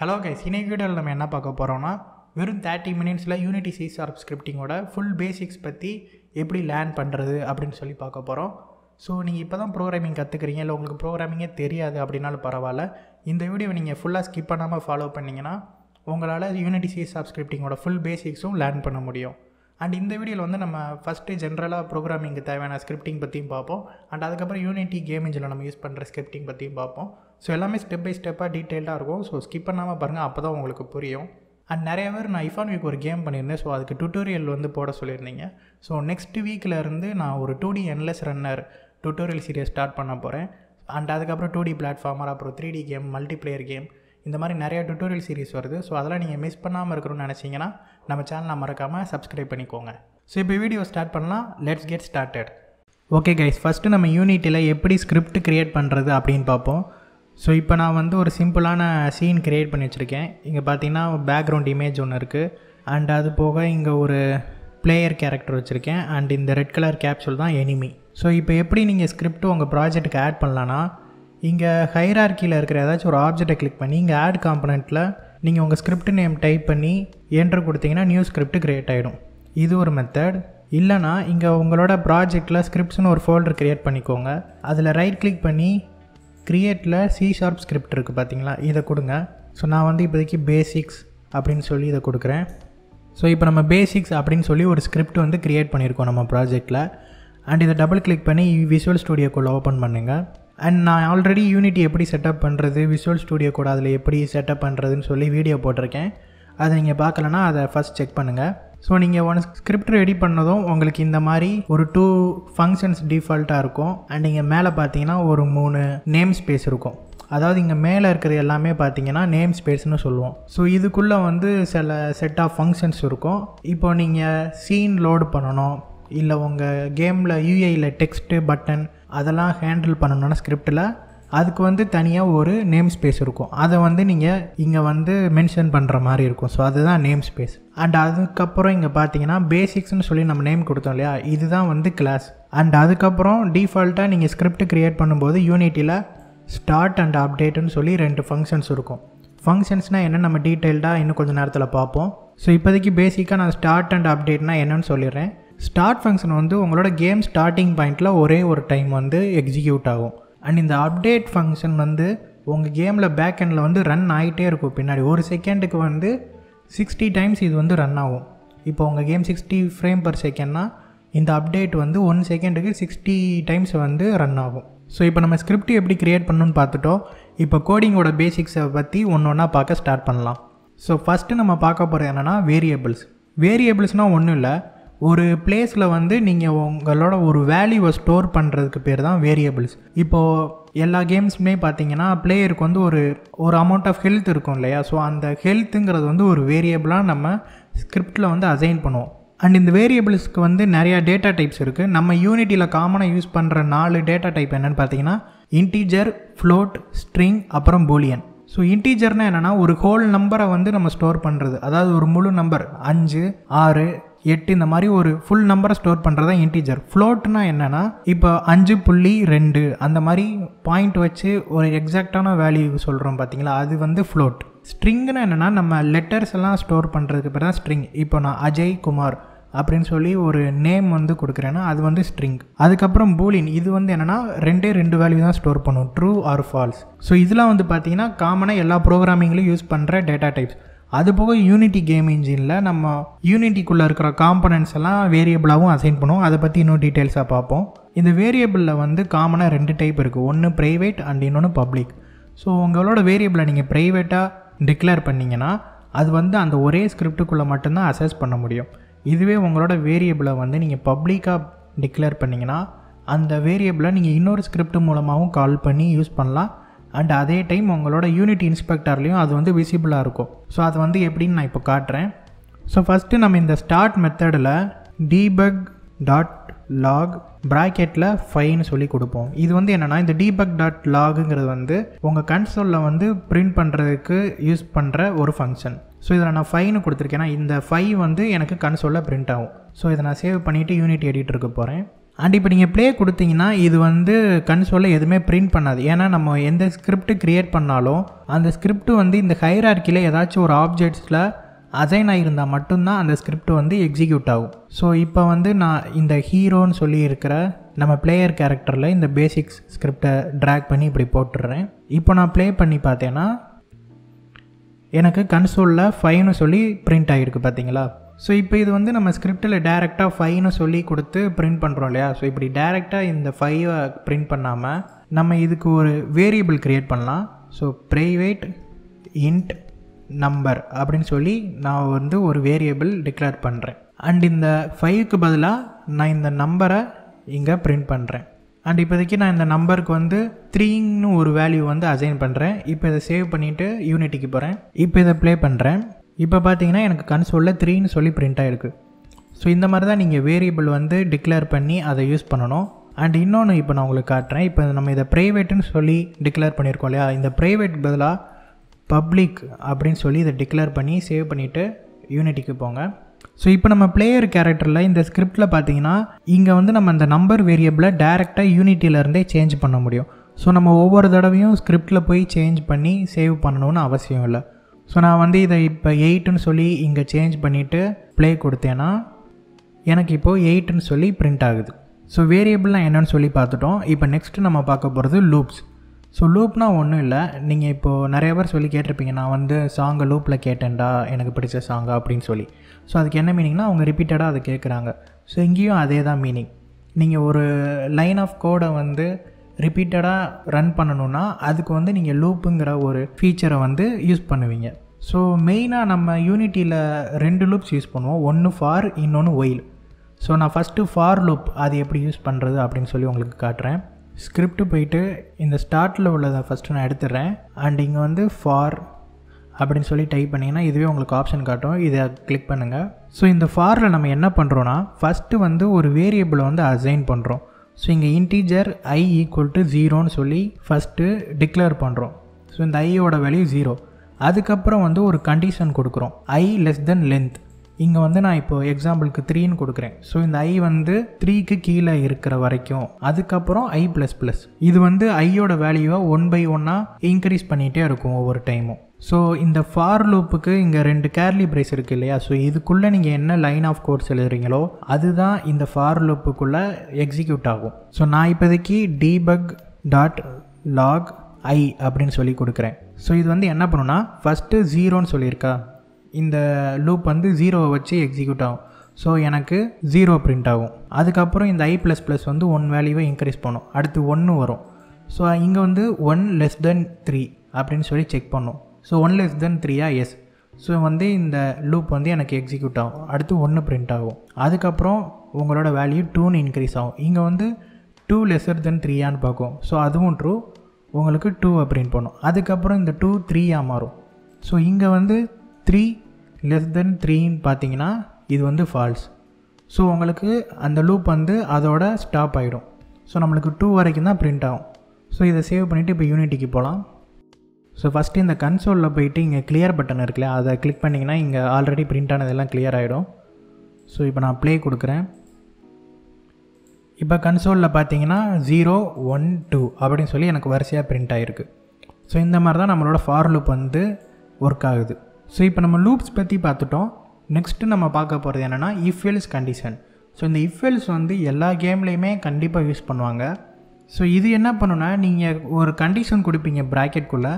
Hello guys இன்னைக்கு வீடியோவில் நம்ம என்ன பார்க்க போகிறோம்னா வெறும் தேர்ட்டி மினிட்ஸில் யூனிட்டி சி ஷார்ப் ஸ்கிரிப்டிங்கோட ஃபுல் பேசிக்ஸ் பற்றி எப்படி லேர்ன் பண்ணுறது அப்படின்னு சொல்லி பார்க்க போகிறோம் ஸோ நீங்கள் இப்போ தான் ப்ரோக்ராமிங் கற்றுக்குறீங்க இல்லை உங்களுக்கு ப்ரோக்ராமிங்கே தெரியாது அப்படின்னாலும் பரவாயில்ல இந்த வீடியோவை நீங்கள் ஃபுல்லாக ஸ்கிப் பண்ணாமல் ஃபாலோ பண்ணிங்கன்னா உங்களால் யூனிட்டி சி ஷார்ப் ஸ்கிரிப்டிங்கோட ஃபுல் பேசிக்ஸும் லேர்ன் பண்ண முடியும் அண்ட் இந்த வீடியோவில் வந்து நம்ம ஃபஸ்ட்டு ஜென்ரலாக ப்ரோக்ராமிங்க்கு தேவையான ஸ்கிரிப்டிங் பற்றியும் பார்ப்போம் அண்ட் அதுக்கப்புறம் யூனிட்டி கேம் இன்ஜில் நம்ம யூஸ் பண்ணுற ஸ்கிரிப்டிங் பற்றியும் பார்ப்போம் ஸோ எல்லாமே ஸ்டெப் பை ஸ்டெப்பாக டீட்டெயில்டாக இருக்கும் ஸோ ஸ்கிப் பண்ணாமல் பாருங்கள் அப்போ தான் உங்களுக்கு புரியும் அண்ட் நிறைய பேர் நான் ஐஃபான் வீக் ஒரு கேம் பண்ணியிருந்தேன் ஸோ அதுக்கு டுட்டோரியல் வந்து போட சொல்லியிருந்தீங்க ஸோ நெக்ஸ்ட் வீக்கிலேருந்து நான் ஒரு two D endless runner tutorial series start பண்ண போகிறேன் அண்ட் அதுக்கப்புறம் டூ டி பிளாட்ஃபார்மர் அப்புறம் three D game multiplayer game இந்த மாதிரி நிறையா டுட்டோரியல் சீரிஸ் வருது ஸோ அதெல்லாம் நீங்கள் மிஸ் பண்ணாமல் இருக்கணும்னு நினச்சிங்கன்னா நம்ம சேனலை மறக்காமல் சப்ஸ்கிரைப் பண்ணிக்கோங்க ஸோ இப்போ வீடியோ ஸ்டார்ட் பண்ணலாம் let's get started okay guys first நம்ம யூனிட்டியில் எப்படி ஸ்கிரிப்ட் க்ரியேட் பண்ணுறது அப்படின்னு பார்ப்போம் ஸோ இப்போ நான் வந்து ஒரு சிம்பிளான சீன் க்ரியேட் பண்ணி வச்சுருக்கேன் இங்கே பார்த்தீங்கன்னா பேக்ரவுண்ட் இமேஜ் ஒன்று இருக்குது அண்ட் அது போக இங்கே ஒரு பிளேயர் கேரக்டர் வச்சுருக்கேன் அண்ட் இந்த ரெட் கலர் கேப்சூல் தான் எனிமி ஸோ இப்போ எப்படி நீங்கள் ஸ்கிரிப்ட் உங்கள் ப்ராஜெக்ட்டுக்கு ஆட் பண்ணலான்னா இங்கே ஹைரார்க்கியில் இருக்கிற ஏதாச்சும் ஒரு ஆப்ஜெக்டை கிளிக் பண்ணி இங்கே ஆட் காம்பனண்ட்டில் நீங்கள் உங்கள் ஸ்கிரிப்ட் நேம் டைப் பண்ணி என்ட்ரு கொடுத்தீங்கன்னா நியூ ஸ்கிரிப்ட் க்ரியேட் ஆகிடும் இது ஒரு மெத்தட் இல்லைனா இங்கே உங்களோட ப்ராஜெக்டில் ஸ்கிரிப்ட்ஸ்னு ஒரு ஃபோல்டர் க்ரியேட் பண்ணிக்கோங்க அதில் ரைட் கிளிக் பண்ணி கிரியேட்டில் சி ஷார்ப் ஸ்கிரிப்ட் இருக்குது பார்த்தீங்களா இதை கொடுங்க ஸோ நான் வந்து இப்போதைக்கு பேசிக்ஸ் அப்படின்னு சொல்லி இதை கொடுக்குறேன் ஸோ இப்போ நம்ம பேசிக்ஸ் அப்படின்னு சொல்லி ஒரு ஸ்கிரிப்ட் வந்து க்ரியேட் பண்ணியிருக்கோம் நம்ம ப்ராஜெக்ட்டில் அண்ட் இதை டபுள் கிளிக் பண்ணி விஷுவல் ஸ்டூடியோக்குள்ளே ஓப்பன் பண்ணுங்கள் அண்ட் நான் ஆல்ரெடி யூனிட்டி எப்படி செட்டப் பண்ணுறது விஷுவல் ஸ்டூடியோ கூட அதில் எப்படி செட்டப் பண்ணுறதுன்னு சொல்லி வீடியோ போட்டிருக்கேன் அதை நீங்கள் பார்க்கலன்னா அதை ஃபஸ்ட் செக் பண்ணுங்கள் ஸோ நீங்கள் ஒன் ஸ்கிரிப்ட் ரெடி பண்ணதும் உங்களுக்கு இந்த மாதிரி ஒரு டூ ஃபங்க்ஷன்ஸ் டிஃபால்ட்டாக இருக்கும் அண்ட் நீங்கள் மேலே பார்த்தீங்கன்னா ஒரு மூணு நேம் ஸ்பேஸ் இருக்கும் அதாவது இங்கே மேலே இருக்கிற எல்லாமே பார்த்தீங்கன்னா நேம் ஸ்பேஸ்னு சொல்லுவோம் ஸோ இதுக்குள்ளே வந்து சில செட் ஆஃப் ஃபங்க்ஷன்ஸ் இருக்கும் இப்போ நீங்கள் சீன் லோடு பண்ணணும் இல்லை உங்கள் கேமில் யூஏயில் டெக்ஸ்ட்டு பட்டன் அதெல்லாம் ஹேண்டில் பண்ணணும்னா ஸ்கிரிப்டில் அதுக்கு வந்து தனியாக ஒரு நேம் ஸ்பேஸ் இருக்கும் அதை வந்து நீங்கள் இங்கே வந்து மென்ஷன் பண்ணுற மாதிரி இருக்கும் ஸோ அதுதான் நேம் ஸ்பேஸ் அண்ட் அதுக்கப்புறம் இங்கே பார்த்தீங்கன்னா பேசிக்ஸ்னு சொல்லி நம்ம நேம் கொடுத்தோம் இல்லையா இதுதான் வந்து கிளாஸ் அண்ட் அதுக்கப்புறம் டிஃபால்ட்டாக நீங்கள் ஸ்கிரிப்ட் க்ரியேட் பண்ணும்போது யூனிட்டியில் ஸ்டார்ட் அண்ட் அப்டேட்டுன்னு சொல்லி ரெண்டு ஃபங்க்ஷன்ஸ் இருக்கும் ஃபங்க்ஷன்ஸ்னால் என்ன நம்ம டீட்டெயில்டாக இன்னும் கொஞ்சம் நேரத்தில் பார்ப்போம் ஸோ இப்போதைக்கு பேசிக்காக நான் ஸ்டார்ட் அண்ட் அப்டேட்னா என்னென்னு சொல்லிடுறேன் ஸ்டார்ட் ஃபங்க்ஷன் வந்து உங்களோட கேம் ஸ்டார்டிங் பாயிண்ட்டில் ஒரே ஒரு டைம் வந்து எக்ஸிக்யூட் ஆகும் அண்ட் இந்த அப்டேட் ஃபங்க்ஷன் வந்து உங்கள் கேமில் பேக் எண்டில் வந்து ரன் ஆகிட்டே இருக்கும் பின்னாடி ஒரு செகண்டுக்கு வந்து சிக்ஸ்டி டைம்ஸ் இது வந்து ரன் ஆகும் இப்போ உங்கள் கேம் சிக்ஸ்டி ஃப்ரேம் பர் செகண்ட்னால் இந்த அப்டேட் வந்து ஒன் செகண்டுக்கு சிக்ஸ்டி டைம்ஸ் வந்து ரன் ஆகும் ஸோ இப்போ நம்ம ஸ்கிரிப்ட் எப்படி க்ரியேட் பண்ணணும்னு பார்த்துட்டோம் இப்போ கோடிங்கோட பேசிக்ஸை பற்றி ஒன்று ஒன்றா பார்க்க ஸ்டார்ட் பண்ணலாம் ஸோ ஃபஸ்ட்டு நம்ம பார்க்க போகிறது என்னென்னா வேரியபிள்ஸ் வேரியபிள்ஸ்னால் ஒன்றும் இல்லை ஒரு பிளேஸில் வந்து நீங்கள் உங்களோட ஒரு வேல்யூவை ஸ்டோர் பண்ணுறதுக்கு பேர் தான் வேரியபிள்ஸ் இப்போது எல்லா கேம்ஸுமே பார்த்தீங்கன்னா பிளேயருக்கு வந்து ஒரு ஒரு அமௌண்ட் ஆஃப் ஹெல்த் இருக்கும் இல்லையா ஸோ அந்த ஹெல்த்துங்கிறது வந்து ஒரு வேரியபிளாக நம்ம ஸ்கிரிப்டில் வந்து அசைன் பண்ணுவோம் அண்ட் இந்த வேரியபிள்ஸ்க்கு வந்து நிறையா டேட்டா டைப்ஸ் இருக்குது நம்ம யூனிட்டியில் காமனாக யூஸ் பண்ணுற நாலு டேட்டா டைப் என்னென்னு பார்த்தீங்கன்னா இன்டீஜர் ஃப்ளோட் ஸ்ட்ரிங் அப்புறம் போலியன் ஸோ இன்டீஜர்னால் என்னென்னா ஒரு ஹோல் நம்பரை வந்து நம்ம ஸ்டோர் பண்ணுறது அதாவது ஒரு முழு நம்பர் அஞ்சு ஆறு எட்டு இந்த மாதிரி ஒரு ஃபுல் நம்பரை ஸ்டோர் பண்ணுறது தான் இன்டீஜர் ஃப்ளோட்னா என்னென்னா இப்போ அஞ்சு புள்ளி ரெண்டு அந்த மாதிரி பாயிண்ட் வச்சு ஒரு எக்ஸாக்டான வேல்யூ சொல்கிறோம் பார்த்தீங்களா அது வந்து ஃப்ளோட் ஸ்ட்ரிங்னா என்னென்னா நம்ம லெட்டர்ஸ் எல்லாம் ஸ்டோர் பண்ணுறதுக்கு பிறகு தான் ஸ்ட்ரிங் இப்போ நான் அஜய் குமார் அப்படின்னு சொல்லி ஒரு நேம் வந்து கொடுக்குறேன்னா அது வந்து ஸ்ட்ரிங் அதுக்கப்புறம் பூலின் இது வந்து என்னென்னா ரெண்டே ரெண்டு வேல்யூ தான் ஸ்டோர் பண்ணும் ட்ரூ ஆர் ஃபால்ஸ் ஸோ இதெல்லாம் வந்து பார்த்தீங்கன்னா காமனாக எல்லா ப்ரோக்ராமிங்லையும் யூஸ் பண்ணுற டேட்டா டைப்ஸ் அது போக யூனிட்டி கேம் இன்ஜினில் நம்ம யூனிட்டிக்குள்ளே இருக்கிற காம்பனன்ட்ஸ் எல்லாம் வேரியபிளாகவும் அசைன் பண்ணுவோம் அதை பற்றி இன்னும் டீட்டெயில்ஸாக பார்ப்போம் இந்த வேரியபிளில் வந்து காமனாக ரெண்டு டைப் இருக்குது ஒன்று ப்ரைவேட் அண்ட் இன்னொன்று பப்ளிக் ஸோ உங்களோட வேரியபிளை நீங்கள் ப்ரைவேட்டாக டிக்ளேர் பண்ணிங்கன்னா அது வந்து அந்த ஒரே ஸ்கிரிப்டுக்குள்ளே மட்டும்தான் அசஸ் பண்ண முடியும் இதுவே உங்களோட வேரியபிளை வந்து நீங்கள் பப்ளிக்காக டிக்ளேர் பண்ணிங்கன்னா அந்த வேரியபிளை நீங்கள் இன்னொரு ஸ்கிரிப்ட் மூலமாகவும் கால் பண்ணி யூஸ் பண்ணலாம் அண்ட் அதே டைம் உங்களோட யூனிட் இன்ஸ்பெக்டர்லேயும் அது வந்து விசிபிளாக இருக்கும் ஸோ அது வந்து எப்படின்னு நான் இப்போ காட்டுறேன் ஸோ ஃபஸ்ட்டு நம்ம இந்த ஸ்டார்ட் மெத்தடில் டீபக் டாட் லாக் ப்ராக்கெட்டில் ஃபைன்னு சொல்லி கொடுப்போம் இது வந்து என்னென்னா இந்த டீபக் டாட் லாகுங்கிறது வந்து உங்கள் கன்சோலில் வந்து பிரிண்ட் பண்ணுறதுக்கு யூஸ் பண்ணுற ஒரு ஃபங்க்ஷன் ஸோ இதில் நான் ஃபைன்னு கொடுத்துருக்கேன்னா இந்த ஃபை வந்து எனக்கு கன்சோலில் பிரிண்ட் ஆகும் ஸோ இதை நான் சேவ் பண்ணிவிட்டு யூனிட் எடிட்டருக்கு போகிறேன் அண்ட் இப்போ நீங்கள் ப்ளே கொடுத்தீங்கன்னா இது வந்து கன்சோலில் எதுவுமே பிரிண்ட் பண்ணாது ஏன்னா நம்ம எந்த ஸ்கிரிப்ட் க்ரியேட் பண்ணாலும் அந்த ஸ்கிரிப்ட் வந்து இந்த ஹைரார்க்கியில் ஏதாச்சும் ஒரு ஆப்ஜெக்ட்ஸில் அசைன் ஆகியிருந்தால் மட்டும்தான் அந்த ஸ்கிரிப்ட் வந்து எக்ஸிக்யூட் ஆகும் ஸோ இப்போ வந்து நான் இந்த ஹீரோன்னு சொல்லி இருக்கிற நம்ம பிளேயர் கேரக்டரில் இந்த பேசிக்ஸ் ஸ்கிரிப்டை ட்ராக் பண்ணி இப்படி போட்டுடுறேன் இப்போ நான் ப்ளே பண்ணி பார்த்தேன்னா எனக்கு கன்சோலில் ஃபைன்னு சொல்லி பிரிண்ட் ஆகிருக்கு பார்த்தீங்களா ஸோ இப்போ இது வந்து நம்ம ஸ்கிரிப்டில் டேரெக்டாக ஃபைவ்னு சொல்லி கொடுத்து பிரிண்ட் பண்ணுறோம் இல்லையா ஸோ இப்படி டேரெக்டாக இந்த ஃபைவை பிரிண்ட் பண்ணாமல் நம்ம இதுக்கு ஒரு வேரியபிள் க்ரியேட் பண்ணலாம் ஸோ ப்ரைவேட் இன்ட் நம்பர் அப்படின்னு சொல்லி நான் வந்து ஒரு வேரியபிள் டிக்ளேர் பண்ணுறேன் அண்ட் இந்த ஃபைவுக்கு பதிலாக நான் இந்த நம்பரை இங்கே பிரிண்ட் பண்ணுறேன் அண்ட் இப்போதைக்கு நான் இந்த நம்பருக்கு வந்து த்ரீன்னு ஒரு வேல்யூ வந்து அசைன் பண்ணுறேன் இப்போ இதை சேவ் பண்ணிவிட்டு யூனிட்டிக்கு போகிறேன் இப்போ இதை ப்ளே பண்ணுறேன் இப்போ பார்த்தீங்கன்னா எனக்கு கன்சோலில் த்ரீன்னு சொல்லி பிரிண்ட் ஆகிருக்கு ஸோ இந்த மாதிரி தான் நீங்கள் வேரியபிள் வந்து டிக்ளேர் பண்ணி அதை யூஸ் பண்ணணும் அண்ட் இன்னொன்று இப்போ நான் உங்களுக்கு காட்டுறேன் இப்போ நம்ம இதை ப்ரைவேட்டுன்னு சொல்லி டிக்ளேர் பண்ணியிருக்கோம் இல்லையா இந்த ப்ரைவேட் பதிலாக பப்ளிக் அப்படின்னு சொல்லி இதை டிக்ளேர் பண்ணி சேவ் பண்ணிவிட்டு யூனிட்டிக்கு போங்க ஸோ இப்போ நம்ம பிளேயர் கேரக்டரில் இந்த ஸ்கிரிப்டில் பார்த்தீங்கன்னா இங்கே வந்து நம்ம அந்த நம்பர் வேரியபிளை டேரெக்டாக யூனிட்டியிலேருந்தே சேஞ்ச் பண்ண முடியும் ஸோ நம்ம ஒவ்வொரு தடவையும் ஸ்கிரிப்டில் போய் சேஞ்ச் பண்ணி சேவ் பண்ணணும்னு அவசியம் இல்லை ஸோ நான் வந்து இதை இப்போ எயிட்டுன்னு சொல்லி இங்கே சேஞ்ச் பண்ணிவிட்டு ப்ளே கொடுத்தேன்னா எனக்கு இப்போது எயிட்டுன்னு சொல்லி பிரிண்ட் ஆகுது ஸோ வேரியபிள்லாம் என்னென்னு சொல்லி பார்த்துட்டோம் இப்போ நெக்ஸ்ட்டு நம்ம பார்க்க போகிறது லூப்ஸ் ஸோ லூப்னால் ஒன்றும் இல்லை நீங்கள் இப்போது நிறைய பேர் சொல்லி கேட்டிருப்பீங்க நான் வந்து சாங்கை லூப்பில் கேட்டேன்டா எனக்கு பிடிச்ச சாங்கா அப்படின்னு சொல்லி ஸோ அதுக்கு என்ன மீனிங்னா அவங்க ரிப்பீட்டடாக அதை கேட்குறாங்க ஸோ இங்கேயும் அதே தான் மீனிங் நீங்கள் ஒரு லைன் ஆஃப் கோடை வந்து ரிப்பீட்டடாக ரன் பண்ணணுன்னா அதுக்கு வந்து நீங்கள் லூப்புங்கிற ஒரு ஃபீச்சரை வந்து யூஸ் பண்ணுவீங்க ஸோ மெயினாக நம்ம யூனிட்டியில் ரெண்டு லூப்ஸ் யூஸ் பண்ணுவோம் ஒன்று ஃபார் இன்னொன்று ஒயில் ஸோ நான் ஃபஸ்ட்டு ஃபார் லூப் அது எப்படி யூஸ் பண்ணுறது அப்படின்னு சொல்லி உங்களுக்கு காட்டுறேன் ஸ்கிரிப்ட் போயிட்டு இந்த ஸ்டார்ட்டில் உள்ளதை ஃபஸ்ட்டு நான் எடுத்துடுறேன் அண்ட் இங்கே வந்து ஃபார் அப்படின்னு சொல்லி டைப் பண்ணிங்கன்னா இதுவே உங்களுக்கு ஆப்ஷன் காட்டும் இதை கிளிக் பண்ணுங்கள் ஸோ இந்த ஃபாரில் நம்ம என்ன பண்ணுறோன்னா ஃபஸ்ட்டு வந்து ஒரு வேரியபிளை வந்து அசைன் பண்ணுறோம் ஸோ இங்கே இன்டீஜர் ஐ ஈக்குவல் டு ஜீரோன்னு சொல்லி ஃபஸ்ட்டு டிக்ளேர் பண்ணுறோம் ஸோ இந்த ஐயோட வேல்யூ ஜீரோ அதுக்கப்புறம் வந்து ஒரு கண்டிஷன் கொடுக்குறோம் ஐ லெஸ் தென் லென்த் இங்கே வந்து நான் இப்போ எக்ஸாம்பிளுக்கு த்ரீன்னு கொடுக்குறேன் ஸோ இந்த ஐ வந்து த்ரீக்கு கீழே இருக்கிற வரைக்கும் அதுக்கப்புறம் ஐ ப்ளஸ் ப்ளஸ் இது வந்து ஐயோட வேல்யூவை ஒன் பை ஒன்னாக இன்க்ரீஸ் பண்ணிகிட்டே இருக்கும் ஒவ்வொரு டைமும் ஸோ இந்த ஃபார் லூப்புக்கு இங்கே ரெண்டு கேர்லி பிரைஸ் இருக்குது இல்லையா ஸோ இதுக்குள்ளே நீங்கள் என்ன லைன் ஆஃப் கோர்ஸ் எழுதுறீங்களோ அதுதான் இந்த ஃபார் லூப்புக்குள்ளே எக்ஸிக்யூட் ஆகும் ஸோ நான் இப்போதைக்கு டிபக் டாட் லாக் ஐ அப்படின்னு சொல்லி கொடுக்குறேன் ஸோ இது வந்து என்ன பண்ணுன்னா ஃபஸ்ட்டு ஜீரோன்னு சொல்லியிருக்கா இந்த லூப் வந்து ஜீரோவை வச்சு எக்ஸிக்யூட் ஆகும் ஸோ எனக்கு ஜீரோ பிரிண்ட் ஆகும் அதுக்கப்புறம் இந்த ஐ ப்ளஸ் ப்ளஸ் வந்து ஒன் வேல்யூவை இன்க்ரீஸ் பண்ணும் அடுத்து ஒன்று வரும் ஸோ இங்கே வந்து ஒன் லெஸ் தென் த்ரீ அப்படின்னு சொல்லி செக் பண்ணும் ஸோ ஒன் லெஸ் தென் த்ரீயா எஸ் ஸோ வந்து இந்த லூப் வந்து எனக்கு எக்ஸிக்யூட் ஆகும் அடுத்து ஒன்று பிரிண்ட் ஆகும் அதுக்கப்புறம் உங்களோட வேல்யூ டூன்னு இன்க்ரீஸ் ஆகும் இங்கே வந்து டூ லெஸர் தென் த்ரீயான்னு பார்க்கும் ஸோ அதுவும் ட்ரூ உங்களுக்கு டூவை பிரிண்ட் பண்ணும் அதுக்கப்புறம் இந்த டூ த்ரீயாக மாறும் ஸோ இங்கே வந்து த்ரீ லெஸ் தென் த்ரீன்னு பார்த்தீங்கன்னா இது வந்து ஃபால்ஸ் ஸோ உங்களுக்கு அந்த லூப் வந்து அதோட ஸ்டாப் ஆகிடும் ஸோ நம்மளுக்கு டூ வரைக்கும் தான் பிரிண்ட் ஆகும் ஸோ இதை சேவ் பண்ணிவிட்டு இப்போ யூனிட்டிக்கு போகலாம் ஸோ ஃபஸ்ட்டு இந்த கன்சோலில் போயிட்டு இங்கே கிளியர் பட்டன் இருக்குல்ல அதை கிளிக் பண்ணிங்கன்னா இங்கே ஆல்ரெடி பிரிண்ட் ஆனதெல்லாம் கிளியர் ஆகிடும் ஸோ இப்போ நான் ப்ளே கொடுக்குறேன் இப்போ கன்சோலில் பார்த்தீங்கன்னா ஜீரோ ஒன் டூ அப்படின்னு சொல்லி எனக்கு வரிசையாக பிரிண்ட் ஆகிருக்கு ஸோ இந்த மாதிரி தான் நம்மளோட ஃபார் லூப் வந்து ஒர்க் ஆகுது ஸோ இப்போ நம்ம லூப்ஸ் பற்றி பார்த்துட்டோம் நெக்ஸ்ட்டு நம்ம பார்க்க போகிறது என்னென்னா இஃப்எல்ஸ் கண்டிஷன் ஸோ இந்த இஃப்எல்ஸ் வந்து எல்லா கேம்லேயுமே கண்டிப்பாக யூஸ் பண்ணுவாங்க ஸோ இது என்ன பண்ணுன்னா நீங்கள் ஒரு கண்டிஷன் கொடுப்பீங்க ப்ராக்கெட்குள்ளே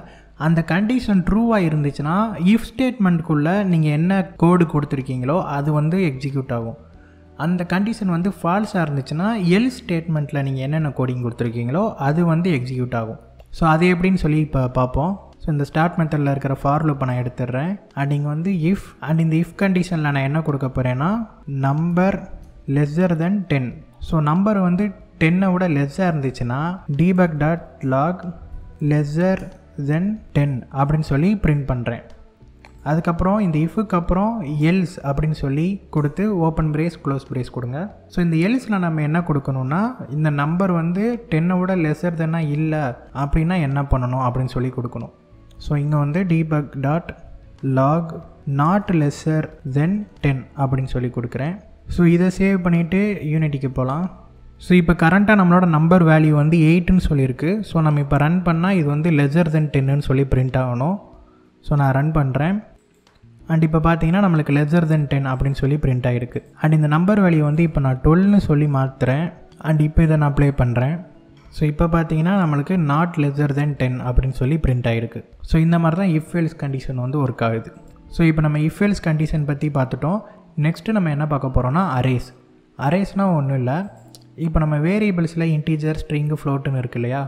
அந்த கண்டிஷன் ட்ரூவாக இருந்துச்சுன்னா இஃப் ஸ்டேட்மெண்ட்டுக்குள்ளே நீங்கள் என்ன கோடு கொடுத்துருக்கீங்களோ அது வந்து எக்ஸிக்யூட் ஆகும் அந்த கண்டிஷன் வந்து ஃபால்ஸாக இருந்துச்சுன்னா எல் ஸ்டேட்மெண்ட்டில் நீங்கள் என்னென்ன கோடிங் கொடுத்துருக்கீங்களோ அது வந்து எக்ஸிக்யூட் ஆகும் ஸோ அது எப்படின்னு சொல்லி இப்போ பார்ப்போம் ஸோ இந்த ஸ்டார்ட் மெத்தடில் இருக்கிற ஃபார் லூப்பை நான் எடுத்துடுறேன் அண்ட் இங்கே வந்து இஃப் அண்ட் இந்த இஃப் கண்டிஷனில் நான் என்ன கொடுக்க போகிறேன்னா number lesser than ten so number வந்து டென்னை விட லெஸ்ஸாக இருந்துச்சுன்னா debug dot log lesser than ten அப்படின்னு சொல்லி ப்ரிண்ட் பண்ணுறேன் அதுக்கப்புறம் இந்த இஃபுக்கு அப்புறம் எல்ஸ் அப்படின்னு சொல்லி கொடுத்து ஓப்பன் பிரேஸ் க்ளோஸ் பிரேஸ் கொடுங்க ஸோ இந்த எல்ஸில் நம்ம என்ன கொடுக்கணும்னா இந்த நம்பர் வந்து டென்னை விட லெஸர் தானே இல்லை அப்படின்னா என்ன பண்ணணும் அப்படின்னு சொல்லி கொடுக்கணும் ஸோ இங்கே வந்து debug dot log not lesser than ten அப்படின்னு சொல்லி கொடுக்குறேன் ஸோ இதை சேவ் பண்ணிவிட்டு யூனிட்டிக்கு போகலாம் ஸோ இப்போ கரண்ட்டாக நம்மளோட நம்பர் வேல்யூ வந்து எயிட்டுன்னு சொல்லியிருக்கு ஸோ நம்ம இப்போ ரன் பண்ணால் இது வந்து லெஜர் தென் டென்னுன்னு சொல்லி பிரிண்ட் ஆகணும் ஸோ நான் ரன் பண்ணுறேன் அண்ட் இப்போ பார்த்தீங்கன்னா நம்மளுக்கு லெஸர் தென் டென் அப்படின்னு சொல்லி பிரிண்ட் ஆகிருக்கு அண்ட் இந்த நம்பர் வேல்யூ வந்து இப்போ நான் டுவெல்னு சொல்லி மாற்றுறேன் அண்ட் இப்போ இதை நான் அப்ளை பண்ணுறேன் ஸோ இப்போ பார்த்தீங்கன்னா நம்மளுக்கு நாட் லெஸர் தென் டென் அப்படின்னு சொல்லி பிரிண்ட் ஆகிருக்கு ஸோ இந்த மாதிரி தான் இஃப்எல்ஸ் கண்டிஷன் வந்து ஒர்க் ஆகுது ஸோ இப்போ நம்ம இஃப்எல்ஸ் கண்டிஷன் பற்றி பார்த்துட்டோம் நெக்ஸ்ட்டு நம்ம என்ன பார்க்க போகிறோம்னா அரேஸ் அரேஸ்னால் ஒன்றும் இல்லை இப்போ நம்ம வேரியபிள்ஸில் இன்டீஜர் ஸ்ட்ரிங்கு ஃப்ளோட்டுன்னு இருக்கு இல்லையா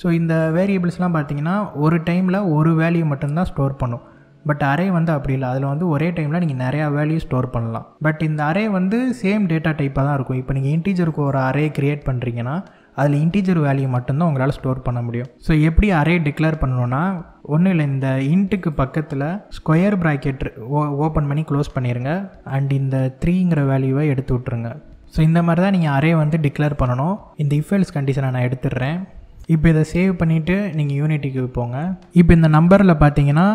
ஸோ இந்த வேரியபிள்ஸ்லாம் பார்த்தீங்கன்னா ஒரு டைமில் ஒரு வேல்யூ மட்டும்தான் ஸ்டோர் பண்ணும் பட் அரே வந்து அப்படி இல்லை அதில் வந்து ஒரே டைமில் நீங்கள் நிறையா வேல்யூ ஸ்டோர் பண்ணலாம் பட் இந்த அரே வந்து சேம் டேட்டா டைப்பாக தான் இருக்கும் இப்போ நீங்கள் இன்டீஜருக்கு ஒரு அரே க்ரியேட் பண்ணுறீங்கன்னா அதில் இன்டீஜர் வேல்யூ மட்டும்தான் உங்களால் ஸ்டோர் பண்ண முடியும் ஸோ எப்படி அரே டிக்ளேர் பண்ணணும்னா ஒன்றும் இல்லை இந்த இன்ட்டுக்கு பக்கத்தில் ஸ்கொயர் ப்ராக்கெட் ஓ ஓப்பன் பண்ணி க்ளோஸ் பண்ணிடுங்க அண்ட் இந்த த்ரீங்கிற வேல்யூவை எடுத்து விட்ருங்க ஸோ இந்த மாதிரி தான் நீங்கள் அரே வந்து டிக்ளேர் பண்ணணும் இந்த இஃபெல்ஸ் கண்டிஷனை நான் எடுத்துடுறேன் இப்போ இதை சேவ் பண்ணிவிட்டு நீங்கள் யூனிட்டிக்கு போங்க இப்போ இந்த நம்பரில் பார்த்தீங்கன்னா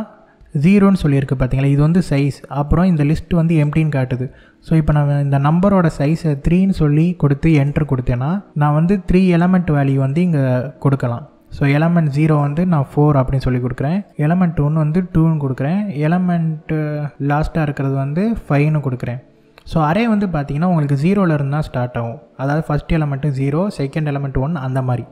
ஜீரோன்னு சொல்லியிருக்கு பார்த்தீங்களா இது வந்து சைஸ் அப்புறம் இந்த லிஸ்ட் வந்து எம்டின்னு காட்டுது ஸோ இப்போ நான் இந்த நம்பரோட சைஸை த்ரீன்னு சொல்லி கொடுத்து என்ட்ரு கொடுத்தேன்னா நான் வந்து த்ரீ எலமெண்ட் வேல்யூ வந்து இங்கே கொடுக்கலாம் ஸோ எலமெண்ட் ஜீரோ வந்து நான் ஃபோர் அப்படின்னு சொல்லி கொடுக்குறேன் எலமெண்ட் ஒன்று வந்து டூன்னு கொடுக்குறேன் எலமெண்ட்டு லாஸ்ட்டாக uh, இருக்கிறது வந்து ஃபைவ்னு கொடுக்குறேன் ஸோ அரே வந்து பார்த்திங்கன்னா உங்களுக்கு ஜீரோவில் இருந்தால் ஸ்டார்ட் ஆகும் அதாவது first element zero second element one அந்த மாதிரி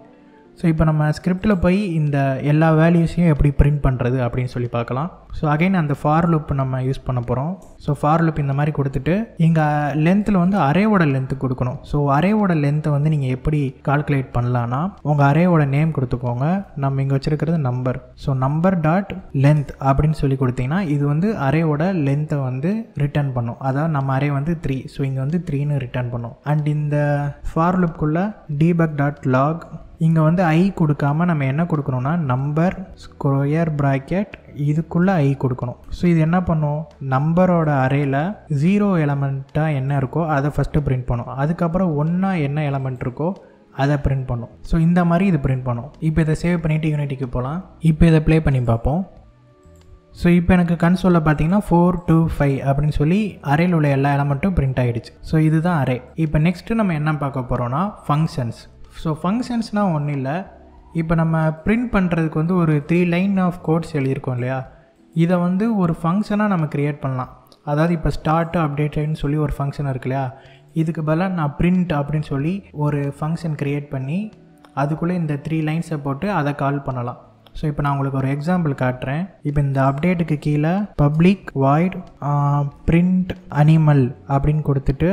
ஸோ இப்போ நம்ம ஸ்கிரிப்டில் போய் இந்த எல்லா வேல்யூஸையும் எப்படி பிரிண்ட் பண்ணுறது அப்படின்னு சொல்லி பார்க்கலாம் ஸோ அகைன் அந்த ஃபார் லுப் நம்ம யூஸ் பண்ண போகிறோம் ஸோ ஃபார் லுப் இந்த மாதிரி கொடுத்துட்டு இங்கே லென்த்தில் வந்து அரேவோட லென்த்து கொடுக்கணும் ஸோ அரேவோட லென்த்தை வந்து நீங்கள் எப்படி கால்குலேட் பண்ணலான்னா உங்கள் அரேவோட நேம் கொடுத்துக்கோங்க நம்ம இங்கே வச்சுருக்கிறது number so number dot length அப்படின்னு சொல்லி கொடுத்தீங்கன்னா இது வந்து அரேவோட லென்த்தை வந்து ரிட்டர்ன் பண்ணும் அதாவது நம்ம அரே வந்து த்ரீ ஸோ இங்கே வந்து த்ரீன்னு ரிட்டர்ன் பண்ணும் அண்ட் இந்த ஃபார் லுப்புக்குள்ளே டிபக் டாட் லாக் இங்கே வந்து ஐ கொடுக்காமல் நம்ம என்ன கொடுக்கணும்னா நம்பர் ஸ்கொயர் ப்ராக்கெட் இதுக்குள்ளே ஐ கொடுக்கணும் ஸோ இது என்ன பண்ணும் நம்பரோட அறையில் ஜீரோ எலமெண்ட்டாக என்ன இருக்கோ அதை ஃபஸ்ட்டு பிரிண்ட் பண்ணும் அதுக்கப்புறம் ஒன்றா என்ன எலமெண்ட் இருக்கோ அதை பிரிண்ட் பண்ணும் ஸோ இந்த மாதிரி இது பிரிண்ட் பண்ணும் இப்போ இதை சேவ் பண்ணிவிட்டு யூனிட்டிக்கு போகலாம் இப்போ இதை ப்ளே பண்ணி பார்ப்போம் ஸோ இப்போ எனக்கு கன்சோலில் பார்த்தீங்கன்னா ஃபோர் டூ ஃபைவ் அப்படின்னு சொல்லி அரையில் உள்ள எல்லா எலமெண்ட்டும் பிரிண்ட் ஆகிடுச்சு ஸோ இதுதான் அரே இப்போ நெக்ஸ்ட்டு நம்ம என்ன பார்க்க போகிறோம்னா ஃபங்க்ஷன்ஸ் ஸோ ஃபங்க்ஷன்ஸ்னால் ஒன்றும் இல்லை இப்போ நம்ம ப்ரிண்ட் பண்ணுறதுக்கு வந்து ஒரு த்ரீ லைன் ஆஃப் கோட்ஸ் எழுதியிருக்கோம் இல்லையா இதை வந்து ஒரு ஃபங்க்ஷனாக நம்ம க்ரியேட் பண்ணலாம் அதாவது இப்போ ஸ்டார்ட் அப்டேட்னு சொல்லி ஒரு ஃபங்க்ஷன் இருக்கு இல்லையா இதுக்கு பதிலாக நான் ப்ரிண்ட் அப்படின்னு சொல்லி ஒரு ஃபங்க்ஷன் க்ரியேட் பண்ணி அதுக்குள்ளே இந்த த்ரீ லைன்ஸை போட்டு அதை கால் பண்ணலாம் ஸோ இப்போ நான் உங்களுக்கு ஒரு எக்ஸாம்பிள் காட்டுறேன் இப்போ இந்த அப்டேட்டுக்கு கீழே பப்ளிக் வாய்ட் பிரிண்ட் அனிமல் அப்படின்னு கொடுத்துட்டு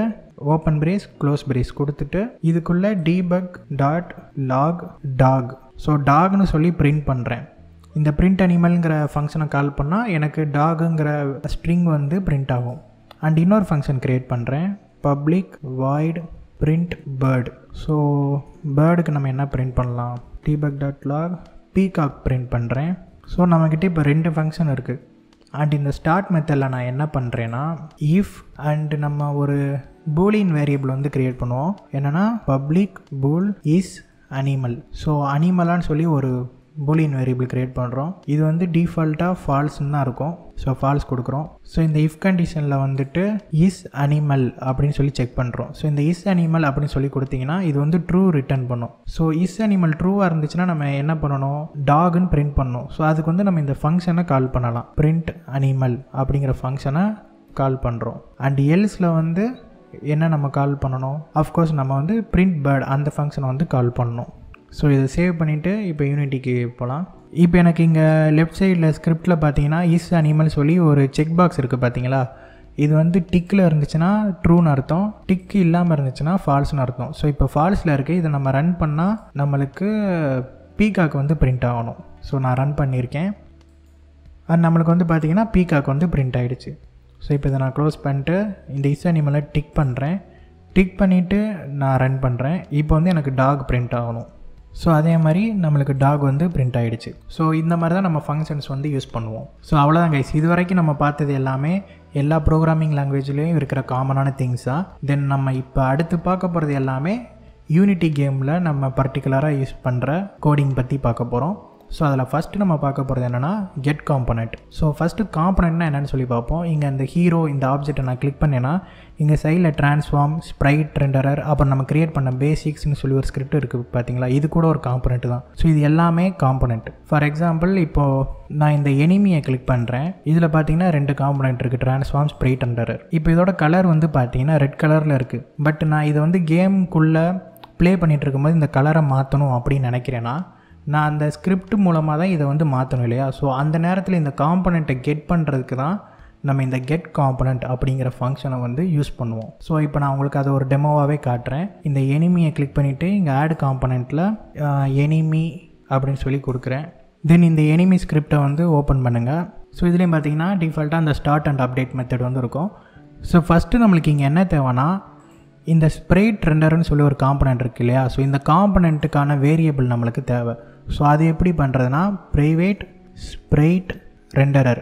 ஓப்பன் பிரேஸ் க்ளோஸ் பிரேஸ் கொடுத்துட்டு இதுக்குள்ளே debug dot log dog so டாக்னு சொல்லி பிரிண்ட் பண்ணுறேன் இந்த பிரிண்ட் அனிமல்ங்கிற ஃபங்க்ஷனை கால் பண்ணால் எனக்கு டாகுங்கிற ஸ்ட்ரிங் வந்து பிரிண்ட் ஆகும் அண்ட் இன்னொரு ஃபங்க்ஷன் க்ரியேட் பண்ணுறேன் public void print bird so பேர்டுக்கு நம்ம என்ன பிரிண்ட் பண்ணலாம் debug dot log peacock print பண்ணுறேன் ஸோ நம்மக்கிட்ட இப்போ ரெண்டு ஃபங்க்ஷன் இருக்குது அண்ட் இந்த ஸ்டார்ட் மெத்தடில் நான் என்ன பண்ணுறேன்னா இஃப் அண்டு நம்ம ஒரு பூலின் வேரியபிள் வந்து க்ரியேட் பண்ணுவோம் என்னென்னா public bool is animal so அனிமலான்னு சொல்லி ஒரு பூலியன் வேரியபிள் க்ரியேட் பண்ணுறோம் இது வந்து டிஃபால்ட்டாக ஃபால்ஸ்ன்னு தான் இருக்கும் ஸோ ஃபால்ஸ் கொடுக்குறோம் ஸோ இந்த இஃப் கண்டிஷனில் வந்துட்டு இஸ் அனிமல் அப்படின்னு சொல்லி செக் பண்ணுறோம் ஸோ இந்த இஸ் அனிமல் அப்படின்னு சொல்லி கொடுத்தீங்கன்னா இது வந்து ட்ரூ ரிட்டர்ன் பண்ணும் ஸோ இஸ் அனிமல் ட்ரூவாக இருந்துச்சுன்னா நம்ம என்ன பண்ணணும் டாக்னு பிரிண்ட் பண்ணணும் ஸோ அதுக்கு வந்து நம்ம இந்த ஃபங்க்ஷனை கால் பண்ணலாம் பிரிண்ட் அனிமல் அப்படிங்கிற ஃபங்க்ஷனை கால் பண்ணுறோம் அண்ட் எல்ஸில் வந்து என்ன நம்ம கால் பண்ணணும் ஆஃப்கோர்ஸ் நம்ம வந்து பிரிண்ட் பேர்ட் அந்த ஃபங்க்ஷனை வந்து கால் பண்ணணும் ஸோ இதை சேவ் பண்ணிவிட்டு இப்போ யூனிட்டிக்கு போகலாம் இப்போ எனக்கு இங்கே லெஃப்ட் சைடில் ஸ்கிரிப்டில் பார்த்தீங்கன்னா ஈஸ் அனிமல் சொல்லி ஒரு செக் பாக்ஸ் இருக்குது பார்த்தீங்களா இது வந்து டிக்கில் இருந்துச்சுன்னா ட்ரூன்னு அர்த்தம் டிக்கு இல்லாமல் இருந்துச்சுன்னா ஃபால்ஸ்னு அர்த்தம் ஸோ இப்போ ஃபால்ஸில் இருக்குது இதை நம்ம ரன் பண்ணால் நம்மளுக்கு பீகாக்கு வந்து பிரிண்ட் ஆகணும் ஸோ நான் ரன் பண்ணியிருக்கேன் அது நம்மளுக்கு வந்து பார்த்திங்கன்னா பீகாக் வந்து பிரிண்ட் ஆகிடுச்சு ஸோ இப்போ இதை நான் க்ளோஸ் பண்ணிட்டு இந்த இசனிமலை டிக் பண்ணுறேன் டிக் பண்ணிவிட்டு நான் ரன் பண்ணுறேன் இப்போ வந்து எனக்கு டாக் பிரிண்ட் ஆகணும் ஸோ அதே மாதிரி நம்மளுக்கு டாக் வந்து பிரிண்ட் ஆகிடுச்சு ஸோ இந்த மாதிரி தான் நம்ம ஃபங்க்ஷன்ஸ் வந்து யூஸ் பண்ணுவோம் ஸோ அவ்வளோதான் கைஸ் இது வரைக்கும் நம்ம பார்த்தது எல்லாமே எல்லா ப்ரோக்ராமிங் லாங்குவேஜ்லேயும் இருக்கிற காமனான திங்ஸாக தென் நம்ம இப்போ அடுத்து பார்க்க போகிறது எல்லாமே யூனிட்டி கேமில் நம்ம பர்டிகுலராக யூஸ் பண்ணுற கோடிங் பற்றி பார்க்க போகிறோம் ஸோ அதில் ஃபஸ்ட்டு நம்ம பார்க்க போகிறது என்னென்னா கெட் காம்பனண்ட் ஸோ ஃபஸ்ட்டு காம்பனண்ட்னா என்னென்னு சொல்லி பார்ப்போம் இங்கே அந்த ஹீரோ இந்த ஆப்ஜெக்ட்டை நான் கிளிக் பண்ணேன்னா இங்கே சைடில் ட்ரான்ஸ்ஃபார்ம் ஸ்ப்ரைட் ரெண்டரர் அப்புறம் நம்ம க்ரியேட் பண்ண பேசிக்ஸ்னு சொல்லி ஒரு ஸ்கிரிப்ட் இருக்குது பார்த்தீங்களா இது கூட ஒரு காம்பனண்ட் தான் ஸோ இது எல்லாமே காம்பனண்ட் ஃபார் எக்ஸாம்பிள் இப்போது நான் இந்த எனிமியை கிளிக் பண்ணுறேன் இதில் பார்த்தீங்கன்னா ரெண்டு காம்பனெண்ட் இருக்குது ட்ரான்ஸ்ஃபார்ம் ஸ்ப்ரைட் ரெண்டரர் இப்போ இதோட கலர் வந்து பார்த்தீங்கன்னா ரெட் கலரில் இருக்குது பட் நான் இதை வந்து கேம்குள்ளே ப்ளே பண்ணிகிட்டு இருக்கும்போது இந்த கலரை மாற்றணும் அப்படின்னு நினைக்கிறேன்னா நான் அந்த ஸ்கிரிப்ட் மூலமாக தான் இதை வந்து மாற்றணும் இல்லையா ஸோ அந்த நேரத்தில் இந்த காம்பனெண்ட்டை கெட் பண்ணுறதுக்கு தான் நம்ம இந்த கெட் காம்பனண்ட் அப்படிங்கிற ஃபங்க்ஷனை வந்து யூஸ் பண்ணுவோம் ஸோ இப்போ நான் உங்களுக்கு அதை ஒரு டெமோவாகவே காட்டுறேன் இந்த எனிமியை கிளிக் பண்ணிவிட்டு இங்கே ஆட் காம்பனண்ட்டில் எனிமி அப்படின்னு சொல்லி கொடுக்குறேன் தென் இந்த எனிமி ஸ்கிரிப்டை வந்து ஓப்பன் பண்ணுங்கள் ஸோ இதுலேயும் பார்த்தீங்கன்னா டிஃபால்ட்டாக அந்த ஸ்டார்ட் அண்ட் அப்டேட் மெத்தட் வந்து இருக்கும் ஸோ ஃபஸ்ட்டு நம்மளுக்கு இங்கே என்ன தேவைன்னா இந்த ஸ்ப்ரைட் ரெண்டர்னு சொல்லி ஒரு காம்பனண்ட் இருக்குது இல்லையா ஸோ இந்த காம்பனண்ட்டுக்கான வேரியபிள் நம்மளுக்கு தேவை ஸோ அது எப்படி பண்ணுறதுனா ப்ரைவேட் ஸ்ப்ரைட் ரெண்டரர்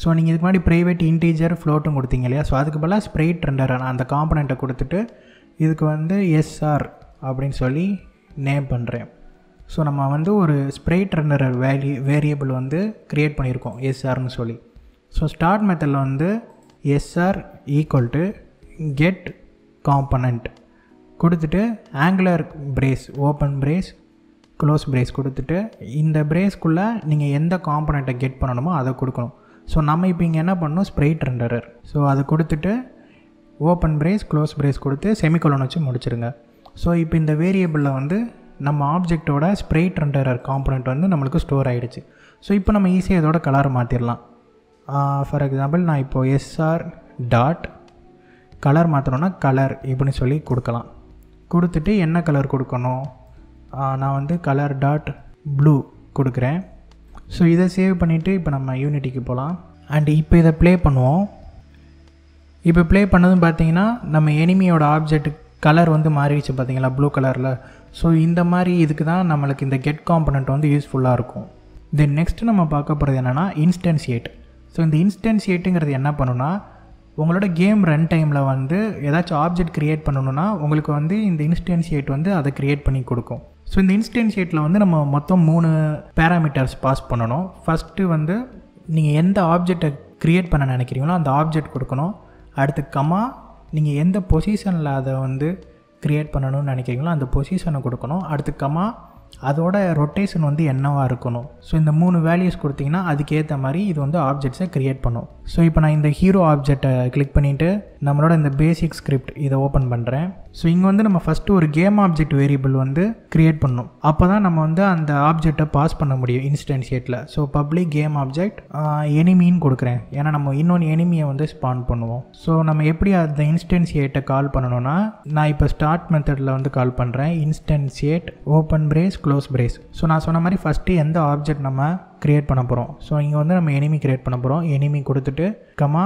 ஸோ நீங்கள் இதுக்கு முன்னாடி ப்ரைவேட் இன்டீஜர் ஃப்ளோட்டும் கொடுத்தீங்க இல்லையா ஸோ அதுக்கு பதிலாக ஸ்ப்ரைட் ரெண்டரர் அந்த காம்பனண்ட்டை கொடுத்துட்டு இதுக்கு வந்து எஸ்ஆர் அப்படின்னு சொல்லி நேம் பண்ணுறேன் ஸோ நம்ம வந்து ஒரு ஸ்ப்ரைட் ரெண்டரர் வேல்யூ வேரியபிள் வந்து க்ரியேட் பண்ணியிருக்கோம் எஸ்ஆர்னு சொல்லி ஸோ ஸ்டார்ட் மெத்தடில் வந்து SR equal to get component கொடுத்துட்டு angular brace open brace close brace கொடுத்துட்டு இந்த பிரேஸ்க்குள்ளே நீங்கள் எந்த காம்பனண்ட்டை கெட் பண்ணணுமோ அதை கொடுக்கணும் ஸோ நம்ம இப்போ இங்கே என்ன பண்ணணும் ஸ்ப்ரைட் ரெண்டரர் ஸோ அதை கொடுத்துட்டு ஓப்பன் பிரேஸ் க்ளோஸ் பிரேஸ் கொடுத்து செமிகோலன் வச்சு முடிச்சிருங்க ஸோ இப்போ இந்த வேரியபிளில் வந்து நம்ம ஆப்ஜெக்டோட ஸ்ப்ரைட் ரெண்டரர் காம்பனண்ட் வந்து நம்மளுக்கு ஸ்டோர் ஆகிடுச்சு ஸோ இப்போ நம்ம ஈஸியாக இதோட கலர் மாற்றிடலாம் ஃபார் எக்ஸாம்பிள் நான் இப்போது எஸ்ஆர் டாட் கலர் மாற்றணுன்னா கலர் இப்படின்னு சொல்லி கொடுக்கலாம் கொடுத்துட்டு என்ன கலர் கொடுக்கணும் நான் வந்து கலர் டாட் ப்ளூ கொடுக்குறேன் ஸோ இதை சேவ் பண்ணிவிட்டு இப்போ நம்ம யூனிட்டிக்கு போகலாம் அண்ட் இப்போ இதை ப்ளே பண்ணுவோம் இப்போ ப்ளே பண்ணதும் பார்த்தீங்கன்னா நம்ம எனிமியோட ஆப்ஜெக்ட் கலர் வந்து மாறிடுச்சு பார்த்தீங்களா ப்ளூ கலரில் ஸோ இந்த மாதிரி இதுக்கு தான் நம்மளுக்கு இந்த கெட் காம்பனண்ட் வந்து யூஸ்ஃபுல்லாக இருக்கும் தென் நெக்ஸ்ட் நம்ம பார்க்க போகிறது என்னென்னா இன்ஸ்டன்சியேட் ஸோ இந்த இன்ஸ்டன்சியேட்டுங்கிறது என்ன பண்ணுன்னா உங்களோட கேம் ரன் டைமில் வந்து ஏதாச்சும் ஆப்ஜெக்ட் க்ரியேட் பண்ணணுன்னா உங்களுக்கு வந்து இந்த இன்ஸ்டன்சியேட் வந்து அதை க்ரியேட் பண்ணி கொடுக்கும் ஸோ இந்த இன்ஸ்டன்சியேட்டில் வந்து நம்ம மொத்தம் மூணு பேராமீட்டர்ஸ் பாஸ் பண்ணணும் ஃபஸ்ட்டு வந்து நீங்கள் எந்த ஆப்ஜெக்டை க்ரியேட் பண்ண நினைக்கிறீங்களோ அந்த ஆப்ஜெக்ட் கொடுக்கணும் அடுத்து கமா நீங்கள் எந்த பொசிஷனில் அதை வந்து க்ரியேட் பண்ணணும்னு நினைக்கிறீங்களோ அந்த பொசிஷனை கொடுக்கணும் அடுத்து கமா அதோட ரொட்டேஷன் வந்து என்னவாக இருக்கணும் ஸோ இந்த மூணு வேல்யூஸ் கொடுத்தீங்கன்னா அதுக்கேற்ற மாதிரி இது வந்து ஆப்ஜெக்ட்ஸை க்ரியேட் பண்ணும் ஸோ இப்போ நான் இந்த ஹீரோ ஆப்ஜெக்டை கிளிக் பண்ணிவிட்டு நம்மளோட இந்த பேசிக் ஸ்கிரிப்ட் இதை ஓப்பன் பண்ணுறேன் ஸோ இங்கே வந்து நம்ம ஃபஸ்ட்டு ஒரு கேம் ஆப்ஜெக்ட் வேரியபிள் வந்து க்ரியேட் பண்ணும் அப்போ தான் நம்ம வந்து அந்த ஆப்ஜெக்டை பாஸ் பண்ண முடியும் இன்ஸ்டன்ஷியேட்டில் ஸோ பப்ளிக் கேம் ஆப்ஜெக்ட் எனிமின்னு கொடுக்குறேன் ஏன்னா நம்ம இன்னொன்று எனிமியை வந்து ஸ்பான் பண்ணுவோம் ஸோ நம்ம எப்படி அந்த இன்ஸ்டன்ஷியேட்டை கால் பண்ணணும்னா நான் இப்போ ஸ்டார்ட் மெத்தடில் வந்து கால் பண்ணுறேன் instantiate open brace close brace so நான் சொன்ன மாதிரி ஃபஸ்ட்டு எந்த ஆப்ஜெக்ட் நம்ம க்ரியேட் பண்ண போகிறோம் ஸோ இங்கே வந்து நம்ம எனிமி க்ரியேட் பண்ண போகிறோம் எனிமி கொடுத்துட்டு கமா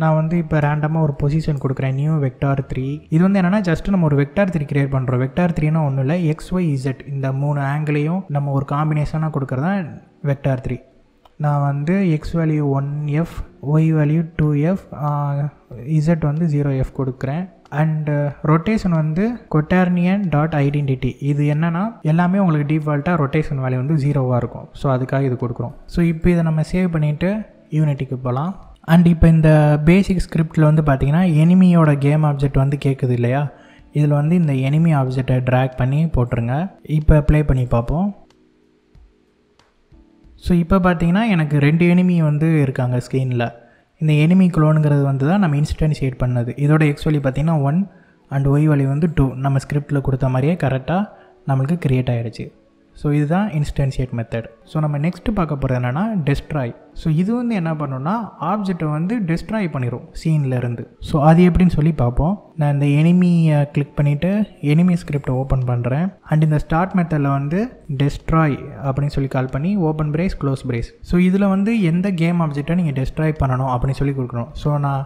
நான் வந்து இப்போ ரேண்டமாக ஒரு பொசிஷன் கொடுக்குறேன் நியூ வெக்டார் த்ரீ இது வந்து என்னென்னா ஜஸ்ட் நம்ம ஒரு வெக்டார் த்ரீ க்ரியேட் பண்ணுறோம் வெக்டார் த்ரீனா ஒன்றும் இல்லை எக்ஸ் ஒய் இசட் இந்த மூணு ஆங்கிளையும் நம்ம ஒரு காம்பினேஷனாக கொடுக்குறதா வெக்டார் த்ரீ நான் வந்து X value one F Y value two F Z வந்து ஜீரோ எஃப் கொடுக்குறேன் அண்டு ரொட்டேஷன் uh, வந்து கொட்டார்னியன் டாட் ஐடென்டிட்டி இது என்னென்னா எல்லாமே உங்களுக்கு டிஃபால்ட்டாக ரொட்டேஷன் வேலை வந்து ஜீரோவாக இருக்கும் ஸோ அதுக்காக இது கொடுக்குறோம் ஸோ இப்போ இதை நம்ம சேவ் பண்ணிவிட்டு யூனிட்டிக்கு போகலாம் அண்ட் இப்போ இந்த பேசிக் ஸ்கிரிப்டில் வந்து பார்த்திங்கன்னா எனிமியோட கேம் ஆப்ஜெக்ட் வந்து கேட்குது இல்லையா இதில் வந்து இந்த எனிமி ஆப்ஜெக்டை ட்ராக் பண்ணி போட்டுருங்க இப்போ ப்ளே பண்ணி பார்ப்போம் ஸோ இப்போ பார்த்தீங்கன்னா எனக்கு ரெண்டு எனிமி வந்து இருக்காங்க ஸ்க்ரீனில் இந்த எனிமி குளோனுங்கிறது வந்து தான் நம்ம இன்ஸ்டன்ஷியேட் பண்ணது இதோட எக்ஸ் வழி பார்த்திங்கன்னா ஒன் அண்ட் ஒய் வழி வந்து டூ நம்ம ஸ்கிரிப்டில் கொடுத்த மாதிரியே கரெக்டாக நம்மளுக்கு க்ரியேட் ஆகிடுச்சு ஸோ இதுதான் இன்ஸ்டன்ஷியேட் மெத்தட் ஸோ நம்ம நெக்ஸ்ட் பார்க்க போகிறது என்னென்னா டெஸ்ட்ராய் ஸோ இது வந்து என்ன பண்ணணும்னா ஆப்ஜெக்டை வந்து டெஸ்ட்ராய் பண்ணிடும் சீன்லேருந்து ஸோ அது எப்படின்னு சொல்லி பார்ப்போம் நான் இந்த எனிமியை கிளிக் பண்ணிவிட்டு எனிமி ஸ்கிரிப்டை ஓப்பன் பண்ணுறேன் அண்ட் இந்த ஸ்டார்ட் மெத்தடில் வந்து டெஸ்ட்ராய் அப்படின்னு சொல்லி கால் பண்ணி open brace close brace so இதில் வந்து எந்த கேம் ஆப்ஜெக்டை நீங்கள் டெஸ்ட்ராய் பண்ணணும் அப்படின்னு சொல்லி கொடுக்கணும் ஸோ நான்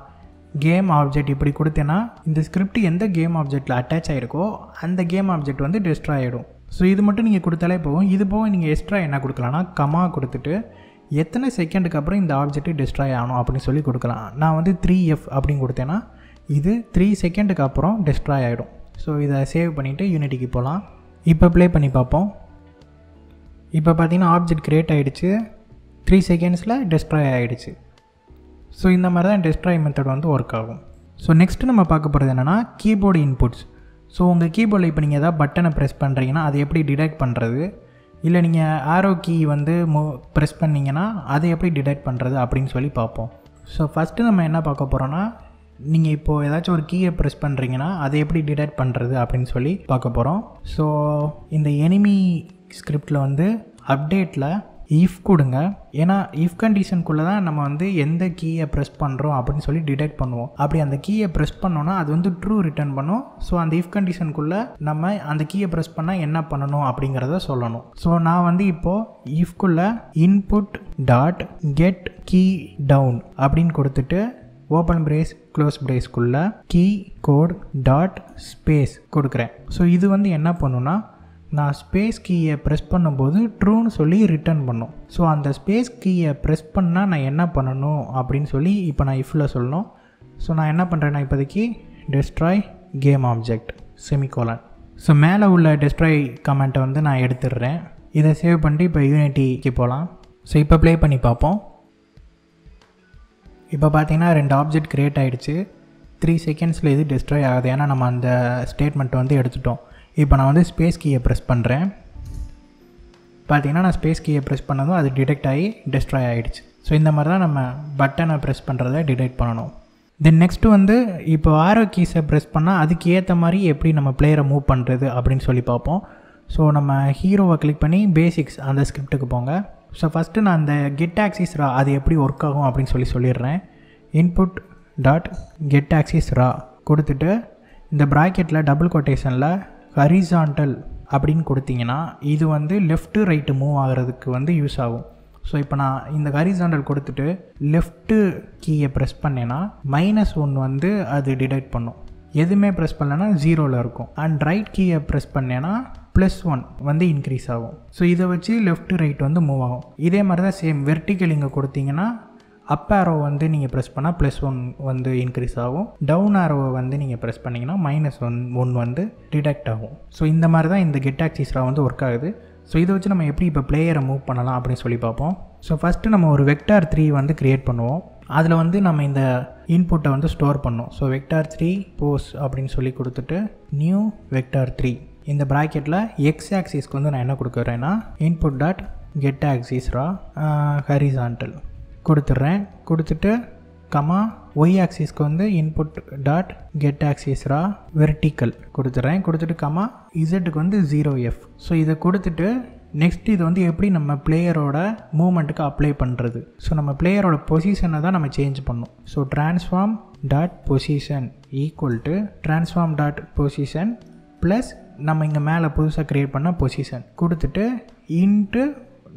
கேம் ஆப்ஜெக்ட் இப்படி கொடுத்தேன்னா இந்த ஸ்கிரிப்ட் எந்த கேம் ஆப்ஜெக்டில் அட்டாச் ஆகிருக்கோ அந்த கேம் ஆப்ஜெக்ட் வந்து டெஸ்ட்ராய் ஆகிடும் ஸோ இது மட்டும் நீங்கள் கொடுத்தாலே போகும் இது போக நீங்கள் எக்ஸ்ட்ரா என்ன கொடுக்கலான்னா கமா கொடுத்துட்டு எத்தனை செகண்டுக்கு அப்புறம் இந்த ஆப்ஜெக்ட்டு டெஸ்ட்ராய் ஆகணும் அப்படின்னு சொல்லி கொடுக்கலாம் நான் வந்து த்ரீ எஃப் அப்படின்னு கொடுத்தேன்னா இது த்ரீ செகண்டுக்கு அப்புறம் டெஸ்ட்ராய் ஆகிடும் ஸோ இதை சேவ் பண்ணிவிட்டு யூனிட்டிக்கு போகலாம் இப்போ ப்ளே பண்ணி பார்ப்போம் இப்போ பார்த்தீங்கன்னா ஆப்ஜெக்ட் க்ரியேட் ஆகிடுச்சு த்ரீ செகண்ட்ஸில் டெஸ்ட்ராய் ஆகிடுச்சு ஸோ இந்த மாதிரி தான் டெஸ்ட்ராய் மெத்தட் வந்து ஒர்க் ஆகும் ஸோ நெக்ஸ்ட்டு நம்ம பார்க்க போகிறது என்னென்னா கீபோர்டு இன்புட்ஸ் ஸோ உங்கள் கீபோர்டில் இப்போ நீங்கள் எதாவது பட்டனை ப்ரெஸ் பண்ணுறீங்கன்னா அதை எப்படி டிடெக்ட் பண்ணுறது இல்லை நீங்கள் ஆரோ கீ வந்து மோ ப்ரெஸ் பண்ணிங்கன்னா அதை எப்படி டிடெக்ட் பண்ணுறது அப்படின்னு சொல்லி பார்ப்போம் ஸோ ஃபஸ்ட்டு நம்ம என்ன பார்க்க போகிறோன்னா நீங்கள் இப்போது ஏதாச்சும் ஒரு கீயை ப்ரெஸ் பண்ணுறீங்கன்னா அதை எப்படி டிடெக்ட் பண்ணுறது அப்படின்னு சொல்லி பார்க்க போகிறோம் ஸோ இந்த எனிமி ஸ்கிரிப்டில் வந்து அப்டேட்டில் ஈஃப் கொடுங்க ஏன்னா இஃப் கண்டிஷனுக்குள்ளே தான் நம்ம வந்து எந்த கீயை ப்ரெஸ் பண்ணுறோம் அப்படின்னு சொல்லி டிடெக்ட் பண்ணுவோம் அப்படி அந்த கீயை ப்ரெஸ் பண்ணோன்னா அது வந்து ட்ரூ ரிட்டர்ன் பண்ணும் ஸோ அந்த இஃப் கண்டிஷனுக்குள்ளே நம்ம அந்த கீயை ப்ரெஸ் பண்ணால் என்ன பண்ணணும் அப்படிங்கிறத சொல்லணும் ஸோ நான் வந்து இப்போது இஃப்குள்ளே input dot get key down அப்படின்னு கொடுத்துட்டு ஓப்பன் பிரேஸ் க்ளோஸ் பிரேஸ்க்குள்ளே கீ கோட் டாட் ஸ்பேஸ் கொடுக்குறேன் ஸோ இது வந்து என்ன பண்ணுன்னா நான் ஸ்பேஸ் கீயை ப்ரெஸ் பண்ணும்போது ட்ரூன்னு சொல்லி ரிட்டர்ன் பண்ணும் ஸோ அந்த ஸ்பேஸ் கீயை ப்ரெஸ் பண்ணால் நான் என்ன பண்ணணும் அப்படின்னு சொல்லி இப்போ நான் இஃபில் சொல்லணும் ஸோ நான் என்ன பண்ணுறேன்னா இப்போதைக்கு destroy game object semicolon so மேலே உள்ள டெஸ்ட்ராய் கமெண்ட்டை வந்து நான் எடுத்துடுறேன் இதை சேவ் பண்ணிட்டு இப்போ யூனிட்டிக்கு போகலாம் ஸோ இப்போ ப்ளே பண்ணி பார்ப்போம் இப்போ பார்த்தீங்கன்னா ரெண்டு ஆப்ஜெக்ட் க்ரியேட் ஆகிடுச்சு த்ரீ செகண்ட்ஸில் இது டெஸ்ட்ராய் ஆகுது ஏன்னா நம்ம அந்த ஸ்டேட்மெண்ட் வந்து எடுத்துட்டோம் இப்போ நான் வந்து ஸ்பேஸ் கீயை ப்ரெஸ் பண்ணுறேன் பார்த்திங்கன்னா நான் ஸ்பேஸ் கீயை ப்ரெஸ் பண்ணதும் அது டிடெக்ட் ஆகி டெஸ்ட்ராய் ஆகிடுச்சு ஸோ இந்த மாதிரி தான் நம்ம பட்டனை ப்ரெஸ் பண்ணுறத டிடெக்ட் பண்ணணும் தென் நெக்ஸ்ட்டு வந்து இப்போ ஆரோ கீஸை ப்ரெஸ் பண்ணால் அதுக்கு ஏற்ற மாதிரி எப்படி நம்ம பிளேயரை மூவ் பண்ணுறது அப்படின்னு சொல்லி பார்ப்போம் ஸோ நம்ம ஹீரோவை கிளிக் பண்ணி பேசிக்ஸ் அந்த ஸ்கிரிப்ட்டுக்கு போங்க ஸோ ஃபஸ்ட்டு நான் அந்த கெட் ஆக்சிஸ் ரா அது எப்படி ஒர்க் ஆகும் அப்படின்னு சொல்லி சொல்லிடுறேன் input dot get axis raw கொடுத்துட்டு இந்த ப்ராக்கெட்டில் டபுள் கொட்டேஷனில் ஹரிசாண்டல் அப்படின்னு கொடுத்தீங்கன்னா இது வந்து லெஃப்ட்டு ரைட்டு மூவ் ஆகிறதுக்கு வந்து யூஸ் ஆகும் ஸோ இப்போ நான் இந்த ஹரிசாண்டல் கொடுத்துட்டு லெஃப்ட்டு கீயை ப்ரெஸ் பண்ணேன்னா மைனஸ் ஒன் வந்து அது டிடெக்ட் பண்ணும் எதுவுமே ப்ரெஸ் பண்ணலன்னா ஜீரோவில் இருக்கும் அண்ட் ரைட் கீயை ப்ரெஸ் பண்ணேன்னா ப்ளஸ் ஒன் வந்து இன்க்ரீஸ் ஆகும் ஸோ இதை வச்சு லெஃப்ட் ரைட் வந்து மூவ் ஆகும் இதே மாதிரி தான் சேம் வெர்டிக்கல் இங்கே கொடுத்தீங்கன்னா அப் ஆரோ வந்து நீங்கள் ப்ரெஸ் பண்ணால் ப்ளஸ் ஒன் வந்து இன்க்ரீஸ் ஆகும் டவுன் ஆரோவை வந்து நீங்கள் ப்ரெஸ் பண்ணிங்கன்னா மைனஸ் ஒன் ஒன் வந்து டிடெக்ட் ஆகும் ஸோ இந்த மாதிரி தான் இந்த கெட் ஆக்சிஸ்ரா வந்து ஒர்க் ஆகுது ஸோ இதை வச்சு நம்ம எப்படி இப்போ பிளேயரை மூவ் பண்ணலாம் அப்படின்னு சொல்லி பார்ப்போம் ஸோ ஃபஸ்ட்டு நம்ம ஒரு வெக்டார் த்ரீ வந்து க்ரியேட் பண்ணுவோம் அதில் வந்து நம்ம இந்த இன்புட்டை வந்து ஸ்டோர் பண்ணோம் ஸோ வெக்டார் த்ரீ போஸ் அப்படின்னு சொல்லி கொடுத்துட்டு நியூ வெக்டார் த்ரீ இந்த ப்ராக்கெட்டில் எக்ஸ் ஆக்சிஸ்க்கு வந்து நான் என்ன கொடுக்குறேன்னா input dot get axis raw horizontal கொடுத்துட்றேன் கொடுத்துட்டு கமா ஒய் ஆக்சிஸ்க்கு வந்து input dot get axis raw vertical கொடுத்துட்றேன் கொடுத்துட்டு கமா இசட்டுக்கு வந்து ஜீரோ எஃப் ஸோ இதை கொடுத்துட்டு நெக்ஸ்ட் இது வந்து எப்படி நம்ம பிளேயரோட மூமெண்ட்டுக்கு அப்ளை பண்ணுறது ஸோ நம்ம பிளேயரோட பொசிஷனை தான் நம்ம சேஞ்ச் பண்ணணும் so transform dot position equal to transform dot position plus நம்ம இங்கே மேலே புதுசாக க்ரியேட் பண்ண பொசிஷன் கொடுத்துட்டு இன்ட்டு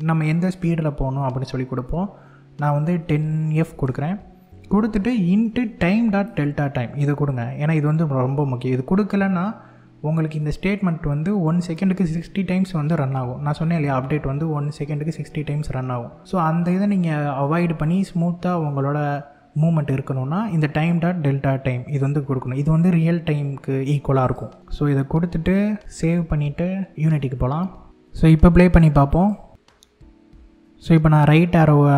நம்ம எந்த ஸ்பீடில் போகணும் அப்படின்னு சொல்லி கொடுப்போம் நான் வந்து டென் எஃப் கொடுக்குறேன் கொடுத்துட்டு into time dot delta time இதை கொடுங்க ஏன்னா இது வந்து ரொம்ப முக்கியம் இது கொடுக்கலன்னா உங்களுக்கு இந்த ஸ்டேட்மெண்ட் வந்து ஒன் செகண்டுக்கு சிக்ஸ்டி டைம்ஸ் வந்து ரன் ஆகும் நான் சொன்னேன் இல்லையா அப்டேட் வந்து ஒன் செகண்டுக்கு சிக்ஸ்டி டைம்ஸ் ரன் ஆகும் ஸோ அந்த இதை நீங்கள் அவாய்டு பண்ணி ஸ்மூத்தாக உங்களோட மூமெண்ட் இருக்கணும்னா இந்த டைம் டாட் டெல்டா டைம் இது வந்து கொடுக்கணும் இது வந்து ரியல் டைமுக்கு ஈக்குவலாக இருக்கும் ஸோ இதை கொடுத்துட்டு சேவ் பண்ணிவிட்டு யூனிட்டிக்கு போகலாம் ஸோ இப்போ ப்ளே பண்ணி பார்ப்போம் ஸோ இப்போ நான் ரைட் ஆரோவை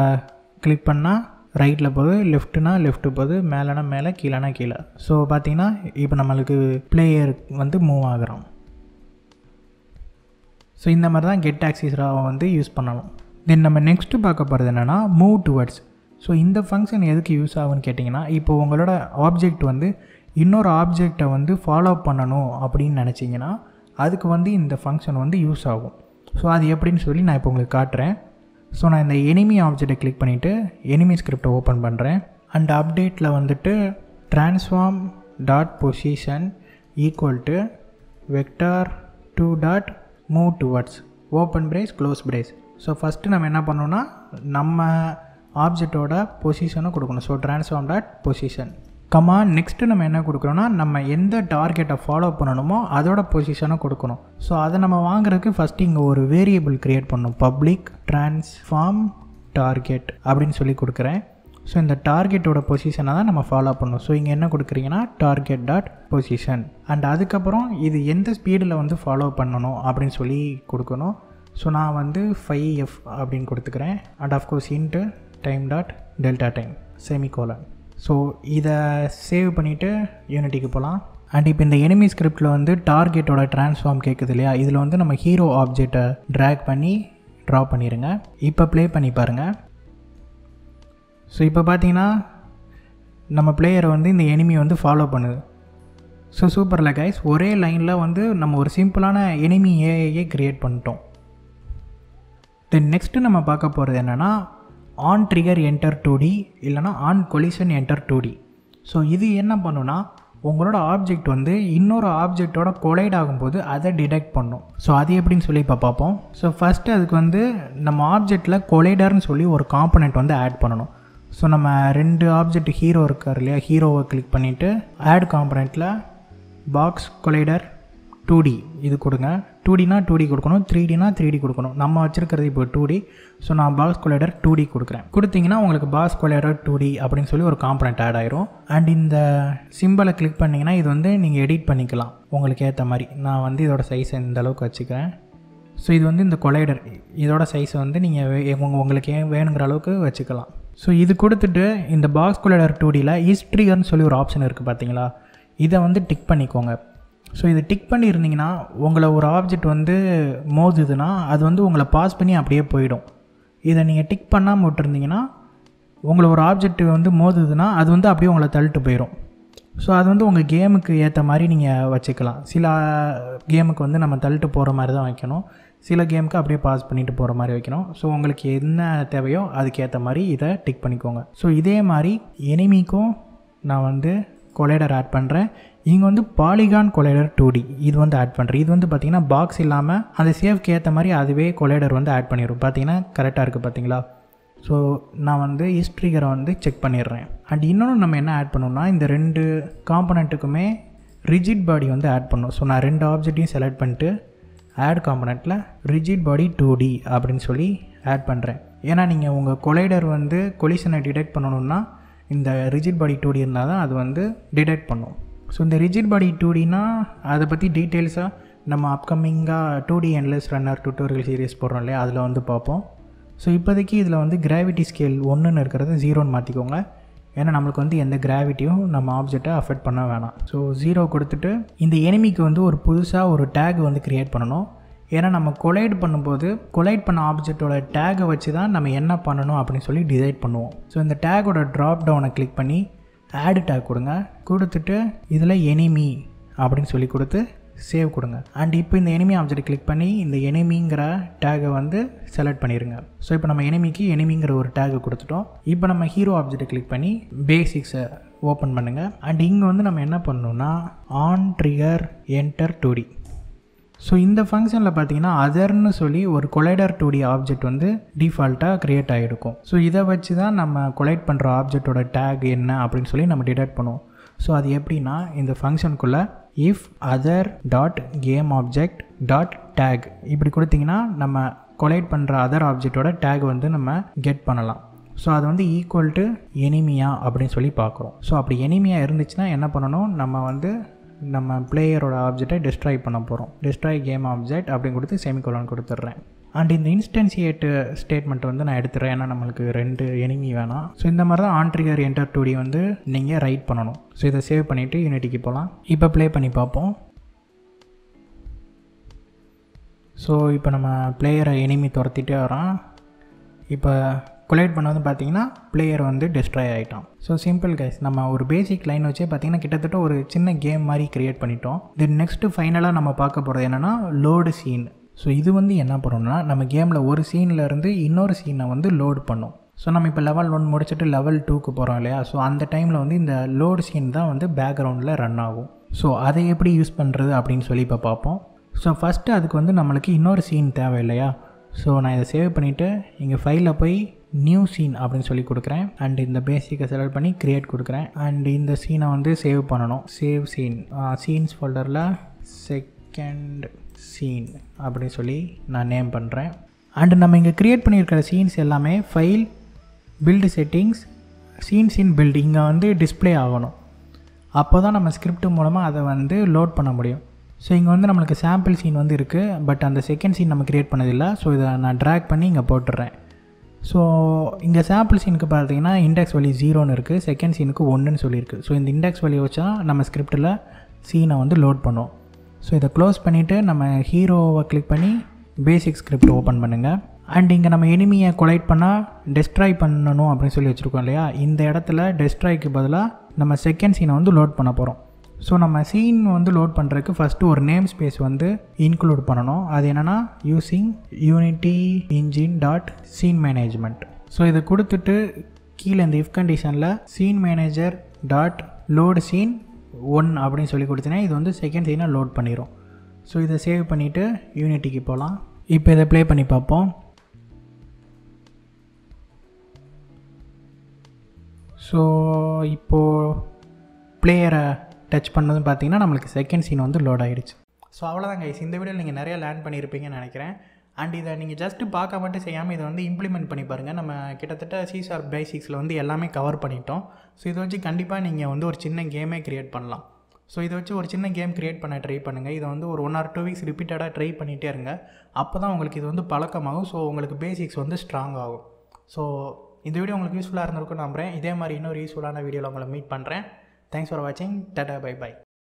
கிளிக் பண்ணால் ரைட்டில் போகுது லெஃப்ட்டுனா லெஃப்ட்டு போகுது மேலேனா மேலே கீழேனா கீழே ஸோ பார்த்திங்கன்னா இப்போ நம்மளுக்கு பிளேயர் வந்து மூவ் ஆகிறோம் ஸோ இந்த மாதிரி தான் கெட் ஆக்சிஸ்ராவை வந்து யூஸ் பண்ணணும் தென் நம்ம நெக்ஸ்ட்டு பார்க்க போகிறது என்னென்னா மூவ் டுவர்ட்ஸ் ஸோ இந்த ஃபங்க்ஷன் எதுக்கு யூஸ் ஆகுன்னு கேட்டிங்கன்னா இப்போ உங்களோட ஆப்ஜெக்ட் வந்து இன்னொரு ஆப்ஜெக்டை வந்து ஃபாலோ பண்ணணும் அப்படின்னு நினச்சிங்கன்னா அதுக்கு வந்து இந்த ஃபங்க்ஷன் வந்து யூஸ் ஆகும் ஸோ அது எப்படின்னு சொல்லி நான் இப்போ உங்களுக்கு காட்டுறேன் ஸோ நான் இந்த எனிமி ஆப்ஜெக்டை கிளிக் பண்ணிவிட்டு எனிமி ஸ்கிரிப்டை ஓப்பன் பண்ணுறேன் அண்ட் அப்டேட்டில் வந்துட்டு transform dot position equal to vector two dot move towards open brace close brace so first நம்ம என்ன பண்ணோன்னா நம்ம ஆப்ஜெக்டோட பொசிஷனை கொடுக்கணும் so transform dot position comma next நம்ம என்ன கொடுக்குறோன்னா நம்ம எந்த டார்கெட்டை ஃபாலோ பண்ணணுமோ அதோட பொசிஷனை கொடுக்கணும் ஸோ அதை நம்ம வாங்குறதுக்கு ஃபஸ்ட்டு இங்கே ஒரு வேரியபிள் க்ரியேட் பண்ணணும் பப்ளிக் ட்ரான்ஸ்ஃபார்ம் டார்கெட் அப்படின்னு சொல்லி கொடுக்குறேன் ஸோ இந்த டார்கெட்டோட பொசிஷனை தான் நம்ம ஃபாலோ பண்ணணும் ஸோ இங்கே என்ன கொடுக்குறீங்கன்னா டார்கெட் டாட் பொசிஷன் அண்ட் அதுக்கப்புறம் இது எந்த ஸ்பீடில் வந்து ஃபாலோ பண்ணணும் அப்படின்னு சொல்லி கொடுக்கணும் ஸோ நான் வந்து ஃபைவ் எஃப் அப்படின்னு கொடுத்துக்கிறேன் and of course into time dot delta time semicolon so இதை சேவ் பண்ணிவிட்டு யூனிட்டிக்கு போகலாம் அண்ட் இப்போ இந்த எனிமி ஸ்கிரிப்டில் வந்து டார்கெட்டோட ட்ரான்ஸ்ஃபார்ம் கேட்குது இல்லையா இதில் வந்து நம்ம ஹீரோ ஆப்ஜெக்டை ட்ராக் பண்ணி ட்ரா பண்ணிடுங்க இப்போ ப்ளே பண்ணி பாருங்கள் ஸோ இப்போ பார்த்தீங்கன்னா நம்ம பிளேயரை வந்து இந்த எனிமி வந்து ஃபாலோ பண்ணுது ஸோ சூப்பரில் கைஸ் ஒரே லைனில் வந்து நம்ம ஒரு சிம்பிளான எனிமி ஏஐயே க்ரியேட் பண்ணிட்டோம் தென் நெக்ஸ்ட்டு நம்ம பார்க்க போகிறது என்னென்னா on trigger enter two D இல்லைனா on collision enter two D so இது என்ன பண்ணுன்னா உங்களோட ஆப்ஜெக்ட் வந்து இன்னொரு ஆப்ஜெக்டோட கொலைட் ஆகும்போது அதை டிடெக்ட் பண்ணும் ஸோ அது எப்படின்னு சொல்லி இப்போ பார்ப்போம் ஸோ ஃபஸ்ட்டு அதுக்கு வந்து நம்ம ஆப்ஜெக்டில் கொலைடர்னு சொல்லி ஒரு காம்பனெண்ட் வந்து ஆட் பண்ணணும் ஸோ நம்ம ரெண்டு ஆப்ஜெக்ட் ஹீரோ இருக்கார் இல்லையா ஹீரோவை கிளிக் பண்ணிவிட்டு ஆட் காம்பனெண்ட்டில் பாக்ஸ் கொலைடர் டூ டி இது கொடுங்க டூ டினா டூ டி கொடுக்கணும் த்ரீ டினா த்ரீ டி கொடுக்கணும் நம்ம வச்சுருக்கிறது இப்போ டூ டி ஸோ நான் பாஸ் கொலைடர் டூ டி கொடுக்குறேன் கொடுத்தீங்கன்னா உங்களுக்கு பாஸ் கொலைடர் டூ டி அப்படின்னு சொல்லி ஒரு காம்பனண்ட் ஆட் ஆயிரும் அண்ட் இந்த சிம்பிளை கிளிக் பண்ணிங்கன்னா இது வந்து நீங்கள் எடிட் பண்ணிக்கலாம் உங்களுக்கு ஏற்ற மாதிரி நான் வந்து இதோட சைஸ் இந்த அளவுக்கு வச்சுக்கிறேன் ஸோ இது வந்து இந்த கொலைடர் இதோட சைஸை வந்து நீங்கள் உங்களுக்கு ஏன் வேணுங்கிற அளவுக்கு வச்சுக்கலாம் ஸோ இது கொடுத்துட்டு இந்த பாக்ஸ் கொலைடர் டூ டியில் ஹிஸ்ட்ரிகர்னு சொல்லி ஒரு ஆப்ஷன் இருக்குது பார்த்தீங்களா இதை வந்து டிக் பண்ணிக்கோங்க ஸோ இது டிக் பண்ணியிருந்தீங்கன்னா உங்களை ஒரு ஆப்ஜெக்ட் வந்து மோதுதுன்னா அது வந்து உங்களை பாஸ் பண்ணி அப்படியே போயிடும் இதை நீங்கள் டிக் பண்ணாமல் விட்டுருந்தீங்கன்னா உங்களை ஒரு ஆப்ஜெக்டிவ் வந்து மோதுதுன்னா அது வந்து அப்படியே உங்களை தள்ளிட்டு போயிடும் ஸோ அது வந்து உங்கள் கேமுக்கு ஏற்ற மாதிரி நீங்கள் வச்சுக்கலாம் சில கேமுக்கு வந்து நம்ம தள்ளிட்டு போகிற மாதிரி தான் வைக்கணும் சில கேமுக்கு அப்படியே பாஸ் பண்ணிட்டு போகிற மாதிரி வைக்கணும் ஸோ உங்களுக்கு என்ன தேவையோ அதுக்கேற்ற மாதிரி இதை டிக் பண்ணிக்கோங்க ஸோ இதே மாதிரி எனிமிக்கும் நான் வந்து கொலைடர் ஆட் பண்ணுறேன் இங்கே வந்து பாலிகான் கொலைடர் டூ டி இது வந்து ஆட் பண்ணுறது இது வந்து பார்த்திங்கன்னா பாக்ஸ் இல்லாமல் அந்த சேஃப்க்கு ஏற்ற மாதிரி அதுவே கொலைடர் வந்து ஆட் பண்ணிடும் பார்த்திங்கன்னா கரெக்டாக இருக்குது பார்த்தீங்களா ஸோ நான் வந்து ஹிஸ்ட்ரிகரை வந்து செக் பண்ணிடுறேன் அண்ட் இன்னொன்று நம்ம என்ன ஆட் பண்ணோம்னா இந்த ரெண்டு காம்பனண்ட்டுக்குமே ரிஜிட் பாடி வந்து ஆட் பண்ணும் ஸோ நான் ரெண்டு ஆப்ஜெக்டையும் செலக்ட் பண்ணிட்டு ஆட் காம்பனண்ட்டில் ரிஜிட் பாடி டூ டி அப்படின்னு சொல்லி ஆட் பண்ணுறேன் ஏன்னா நீங்கள் உங்கள் கொலைடர் வந்து கொலிஷனை டிடெக்ட் பண்ணணுன்னா இந்த ரிஜிட் பாடி டூ டி இருந்தால் தான் அது வந்து டிடெக்ட் பண்ணும் ஸோ இந்த ரிஜிட் பாடி டூ டினா அதை பற்றி டீட்டெயில்ஸாக நம்ம அப்கமிங்காக two D endless runner tutorial series போடுறோம் இல்லையா அதில் வந்து பார்ப்போம் ஸோ இப்போதைக்கு இதில் வந்து கிராவிட்டி ஸ்கேல் ஒன்றுன்னு இருக்கிறது ஜீரோன்னு மாற்றிக்கோங்க ஏன்னா நம்மளுக்கு வந்து எந்த கிராவிட்டியும் நம்ம ஆப்ஜெக்டை அஃபெக்ட் பண்ண வேணாம் ஸோ ஜீரோ கொடுத்துட்டு இந்த எனிமிக்கு வந்து ஒரு புதுசாக ஒரு டேக் வந்து க்ரியேட் பண்ணணும் ஏன்னா நம்ம கொலைட் பண்ணும்போது கொலைட் பண்ண ஆப்ஜெக்டோட டேகை வச்சு தான் நம்ம என்ன பண்ணணும் அப்படின்னு சொல்லி டிசைட் பண்ணுவோம் ஸோ இந்த டேகோட ட்ராப் டவுனை கிளிக் பண்ணி ஆடு டேக் கொடுங்க கொடுத்துட்டு இதில் எனிமி அப்படின்னு சொல்லி கொடுத்து சேவ் கொடுங்க அண்ட் இப்போ இந்த எனிமி ஆப்ஜெக்ட் கிளிக் பண்ணி இந்த எனிமிங்கிற டேகை வந்து செலக்ட் பண்ணிடுங்க ஸோ இப்போ நம்ம எனிமிக்கு எனிமிங்கிற ஒரு டேகை கொடுத்துட்டோம் இப்போ நம்ம ஹீரோ ஆப்ஜெக்ட் கிளிக் பண்ணி பேசிக்ஸை ஓப்பன் பண்ணுங்கள் அண்ட் இங்கே வந்து நம்ம என்ன பண்ணணும்னா on trigger enter two D so இந்த ஃபங்க்ஷனில் பார்த்தீங்கன்னா அதர்னு சொல்லி ஒரு கொலைடர் டூ ஆப்ஜெக்ட் வந்து டிஃபால்ட்டாக க்ரியேட் ஆகிருக்கும் ஸோ இதை வச்சு தான் நம்ம கொலைட் பண்ணுற ஆப்ஜெக்டோட டேக் என்ன அப்படின்னு சொல்லி நம்ம டிடெக்ட் பண்ணுவோம் ஸோ அது எப்படின்னா இந்த ஃபங்க்ஷனுக்குள்ளே if other dot game object dot tag இப்படி கொடுத்திங்கன்னா நம்ம கொலைட் பண்ணுற அதர் ஆப்ஜெக்டோட டேக் வந்து நம்ம கெட் பண்ணலாம் ஸோ அது வந்து ஈக்குவல் டு எனிமியா அப்படின்னு சொல்லி பார்க்குறோம் ஸோ அப்படி எனிமியா இருந்துச்சுன்னா என்ன பண்ணணும் நம்ம வந்து நம்ம பிளேயரோட ஆப்ஜெக்டை டிஸ்ட்ராய் பண்ண போகிறோம் டிஸ்ட்ராய் கேம் ஆப்ஜெக்ட் அப்படின்னு கொடுத்து செமிகோலான் கொடுத்துட்றேன் அண்ட் இந்த இன்ஸ்டன்சியேட்டு ஸ்டேட்மெண்ட் வந்து நான் எடுத்துடுறேன் ஏன்னா நம்மளுக்கு ரெண்டு எனிமி வேணாம் ஸோ இந்த மாதிரி தான் ஆண்ட்ரிகர் என்டர் டூடி வந்து நீங்கள் ரைட் பண்ணணும் ஸோ இதை சேவ் பண்ணிவிட்டு யூனிட்டிக்கு போகலாம் இப்போ ப்ளே பண்ணி பார்ப்போம் ஸோ இப்போ நம்ம பிளேயரை எனிமி துரத்திட்டே வரோம் இப்போ கொலைட் பண்ண வந்து பார்த்தீங்கன்னா பிளேயர் வந்து டிஸ்ட்ராய் ஆகிட்டோம் ஸோ சிம்பிள் கைஸ் நம்ம ஒரு பேசிக் லைன் வச்சே பார்த்தீங்கன்னா கிட்டத்தட்ட ஒரு சின்ன கேம் மாதிரி கிரியேட் பண்ணிட்டோம் தென் நெக்ஸ்ட்டு ஃபைனலாக நம்ம பார்க்க போகிறது என்னென்னா லோடு சீன் ஸோ இது வந்து என்ன பண்ணணும்னா நம்ம கேமில் ஒரு சீன்லேருந்து இன்னொரு சீனை வந்து லோடு பண்ணும் ஸோ நம்ம இப்போ லெவல் ஒன் முடிச்சுட்டு லெவல் டூக்கு போகிறோம் இல்லையா ஸோ அந்த டைமில் வந்து இந்த லோடு சீன் தான் வந்து பேக்ரவுண்டில் ரன் ஆகும் ஸோ அதை எப்படி யூஸ் பண்ணுறது அப்படின்னு சொல்லி இப்போ பார்ப்போம் ஸோ ஃபஸ்ட்டு அதுக்கு வந்து நம்மளுக்கு இன்னொரு சீன் தேவை இல்லையா ஸோ நான் இதை சேவ் பண்ணிவிட்டு இங்கே ஃபைலில் போய் நியூ சீன் அப்படின்னு சொல்லி கொடுக்குறேன் அண்ட் இந்த பேசிக்கை செலக்ட் பண்ணி க்ரியேட் கொடுக்குறேன் அண்ட் இந்த சீனை வந்து சேவ் பண்ணணும் சேவ் சீன் சீன்ஸ் ஃபோல்டரில் செகண்ட் சீன் அப்படின்னு சொல்லி நான் நேம் பண்ணுறேன் அண்டு நம்ம இங்கே க்ரியேட் பண்ணியிருக்கிற சீன்ஸ் எல்லாமே file build settings scenes in build இங்கே வந்து டிஸ்பிளே ஆகணும் அப்போ தான் நம்ம ஸ்கிரிப்ட் மூலமாக அதை வந்து லோட் பண்ண முடியும் ஸோ இங்கே வந்து நம்மளுக்கு சாம்பிள் சீன் வந்து இருக்குது பட் அந்த செகண்ட் சீன் நம்ம க்ரியேட் பண்ணதில்லை ஸோ இதை நான் ட்ராக் பண்ணி இங்கே போட்டுடுறேன் ஸோ இங்கே சாம்பிள் சீனுக்கு பார்த்தீங்கன்னா இண்டெக்ஸ் வழி ஜீரோன்னு இருக்குது செகண்ட் சீனுக்கு ஒன்றுன்னு சொல்லியிருக்கு ஸோ இந்த இண்டெக்ஸ் வழி வச்சா நம்ம ஸ்கிரிப்டில் சீனை வந்து லோட் பண்ணுவோம் ஸோ இதை க்ளோஸ் பண்ணிவிட்டு நம்ம ஹீரோவை கிளிக் பண்ணி பேசிக் ஸ்கிரிப்ட் ஓப்பன் பண்ணுங்கள் அண்ட் இங்கே நம்ம எனிமியை கொலைட் பண்ணால் டெஸ்ட்ராய் பண்ணணும் அப்படின்னு சொல்லி வச்சுருக்கோம் இல்லையா இந்த இடத்துல டெஸ்ட்ராய்க்கு பதிலாக நம்ம செகண்ட் சீனை வந்து லோட் பண்ண போகிறோம் ஸோ நம்ம சீன் வந்து லோட் பண்ணுறதுக்கு ஃபஸ்ட்டு ஒரு நேம் ஸ்பேஸ் வந்து இன்க்ளூட் பண்ணணும் அது என்னென்னா using Unity engine dot scene management so இதை கொடுத்துட்டு கீழே இந்த இஃப் கண்டிஷனில் scene manager dot load scene one அப்படின்னு சொல்லி கொடுத்தீங்கன்னா இது வந்து செகண்ட் சீனாக லோட் பண்ணிடும் ஸோ இதை சேவ் பண்ணிவிட்டு யூனிட்டிக்கு போகலாம் இப்போ இதை ப்ளே பண்ணி பார்ப்போம் ஸோ இப்போது பிளேயரை டச் பண்ணதும் பார்த்தீங்கன்னா நம்மளுக்கு செகண்ட் சீன் வந்து லோட் ஆகிடுச்சு ஸோ அவ்வளோதான் கைஸ் இந்த வீடியோ நீங்கள் நிறையா லேர்ன் பண்ணியிருப்பீங்கன்னு நினைக்கிறேன் அண்ட் இதை நீங்கள் ஜஸ்ட்டு பார்க்க மட்டும் செய்யாமல் இதை வந்து இம்ப்ளிமெண்ட் பண்ணி பாருங்கள் நம்ம கிட்டத்தட்ட சிஆர் பேசிக்ஸில் வந்து எல்லாமே கவர் பண்ணிட்டோம் ஸோ இதை வச்சு கண்டிப்பாக நீங்கள் வந்து ஒரு சின்ன கேமே க்ரியேட் பண்ணலாம் ஸோ இதை வச்சு ஒரு சின்ன கேம் க்ரியேட் பண்ண ட்ரை பண்ணுங்கள் இதை வந்து ஒரு ஒன் ஆர் டூ வீக்ஸ் ரிப்பீட்டடாக ட்ரை பண்ணிகிட்டே இருங்க அப்போ தான் உங்களுக்கு இது வந்து பழக்கமாகும் ஸோ உங்களுக்கு பேசிக்ஸ் வந்து ஸ்ட்ராங் ஆகும் ஸோ இந்த வீடியோ உங்களுக்கு யூஸ்ஃபுல்லாக இருந்திருக்கும் நம்புகிறேன் இதே மாதிரி இன்னொரு யூஸ்ஃபுல்லான வீடியோவில் உங்களை மீட் பண்ணுறேன் Thanks for watching. Tata. Bye bye.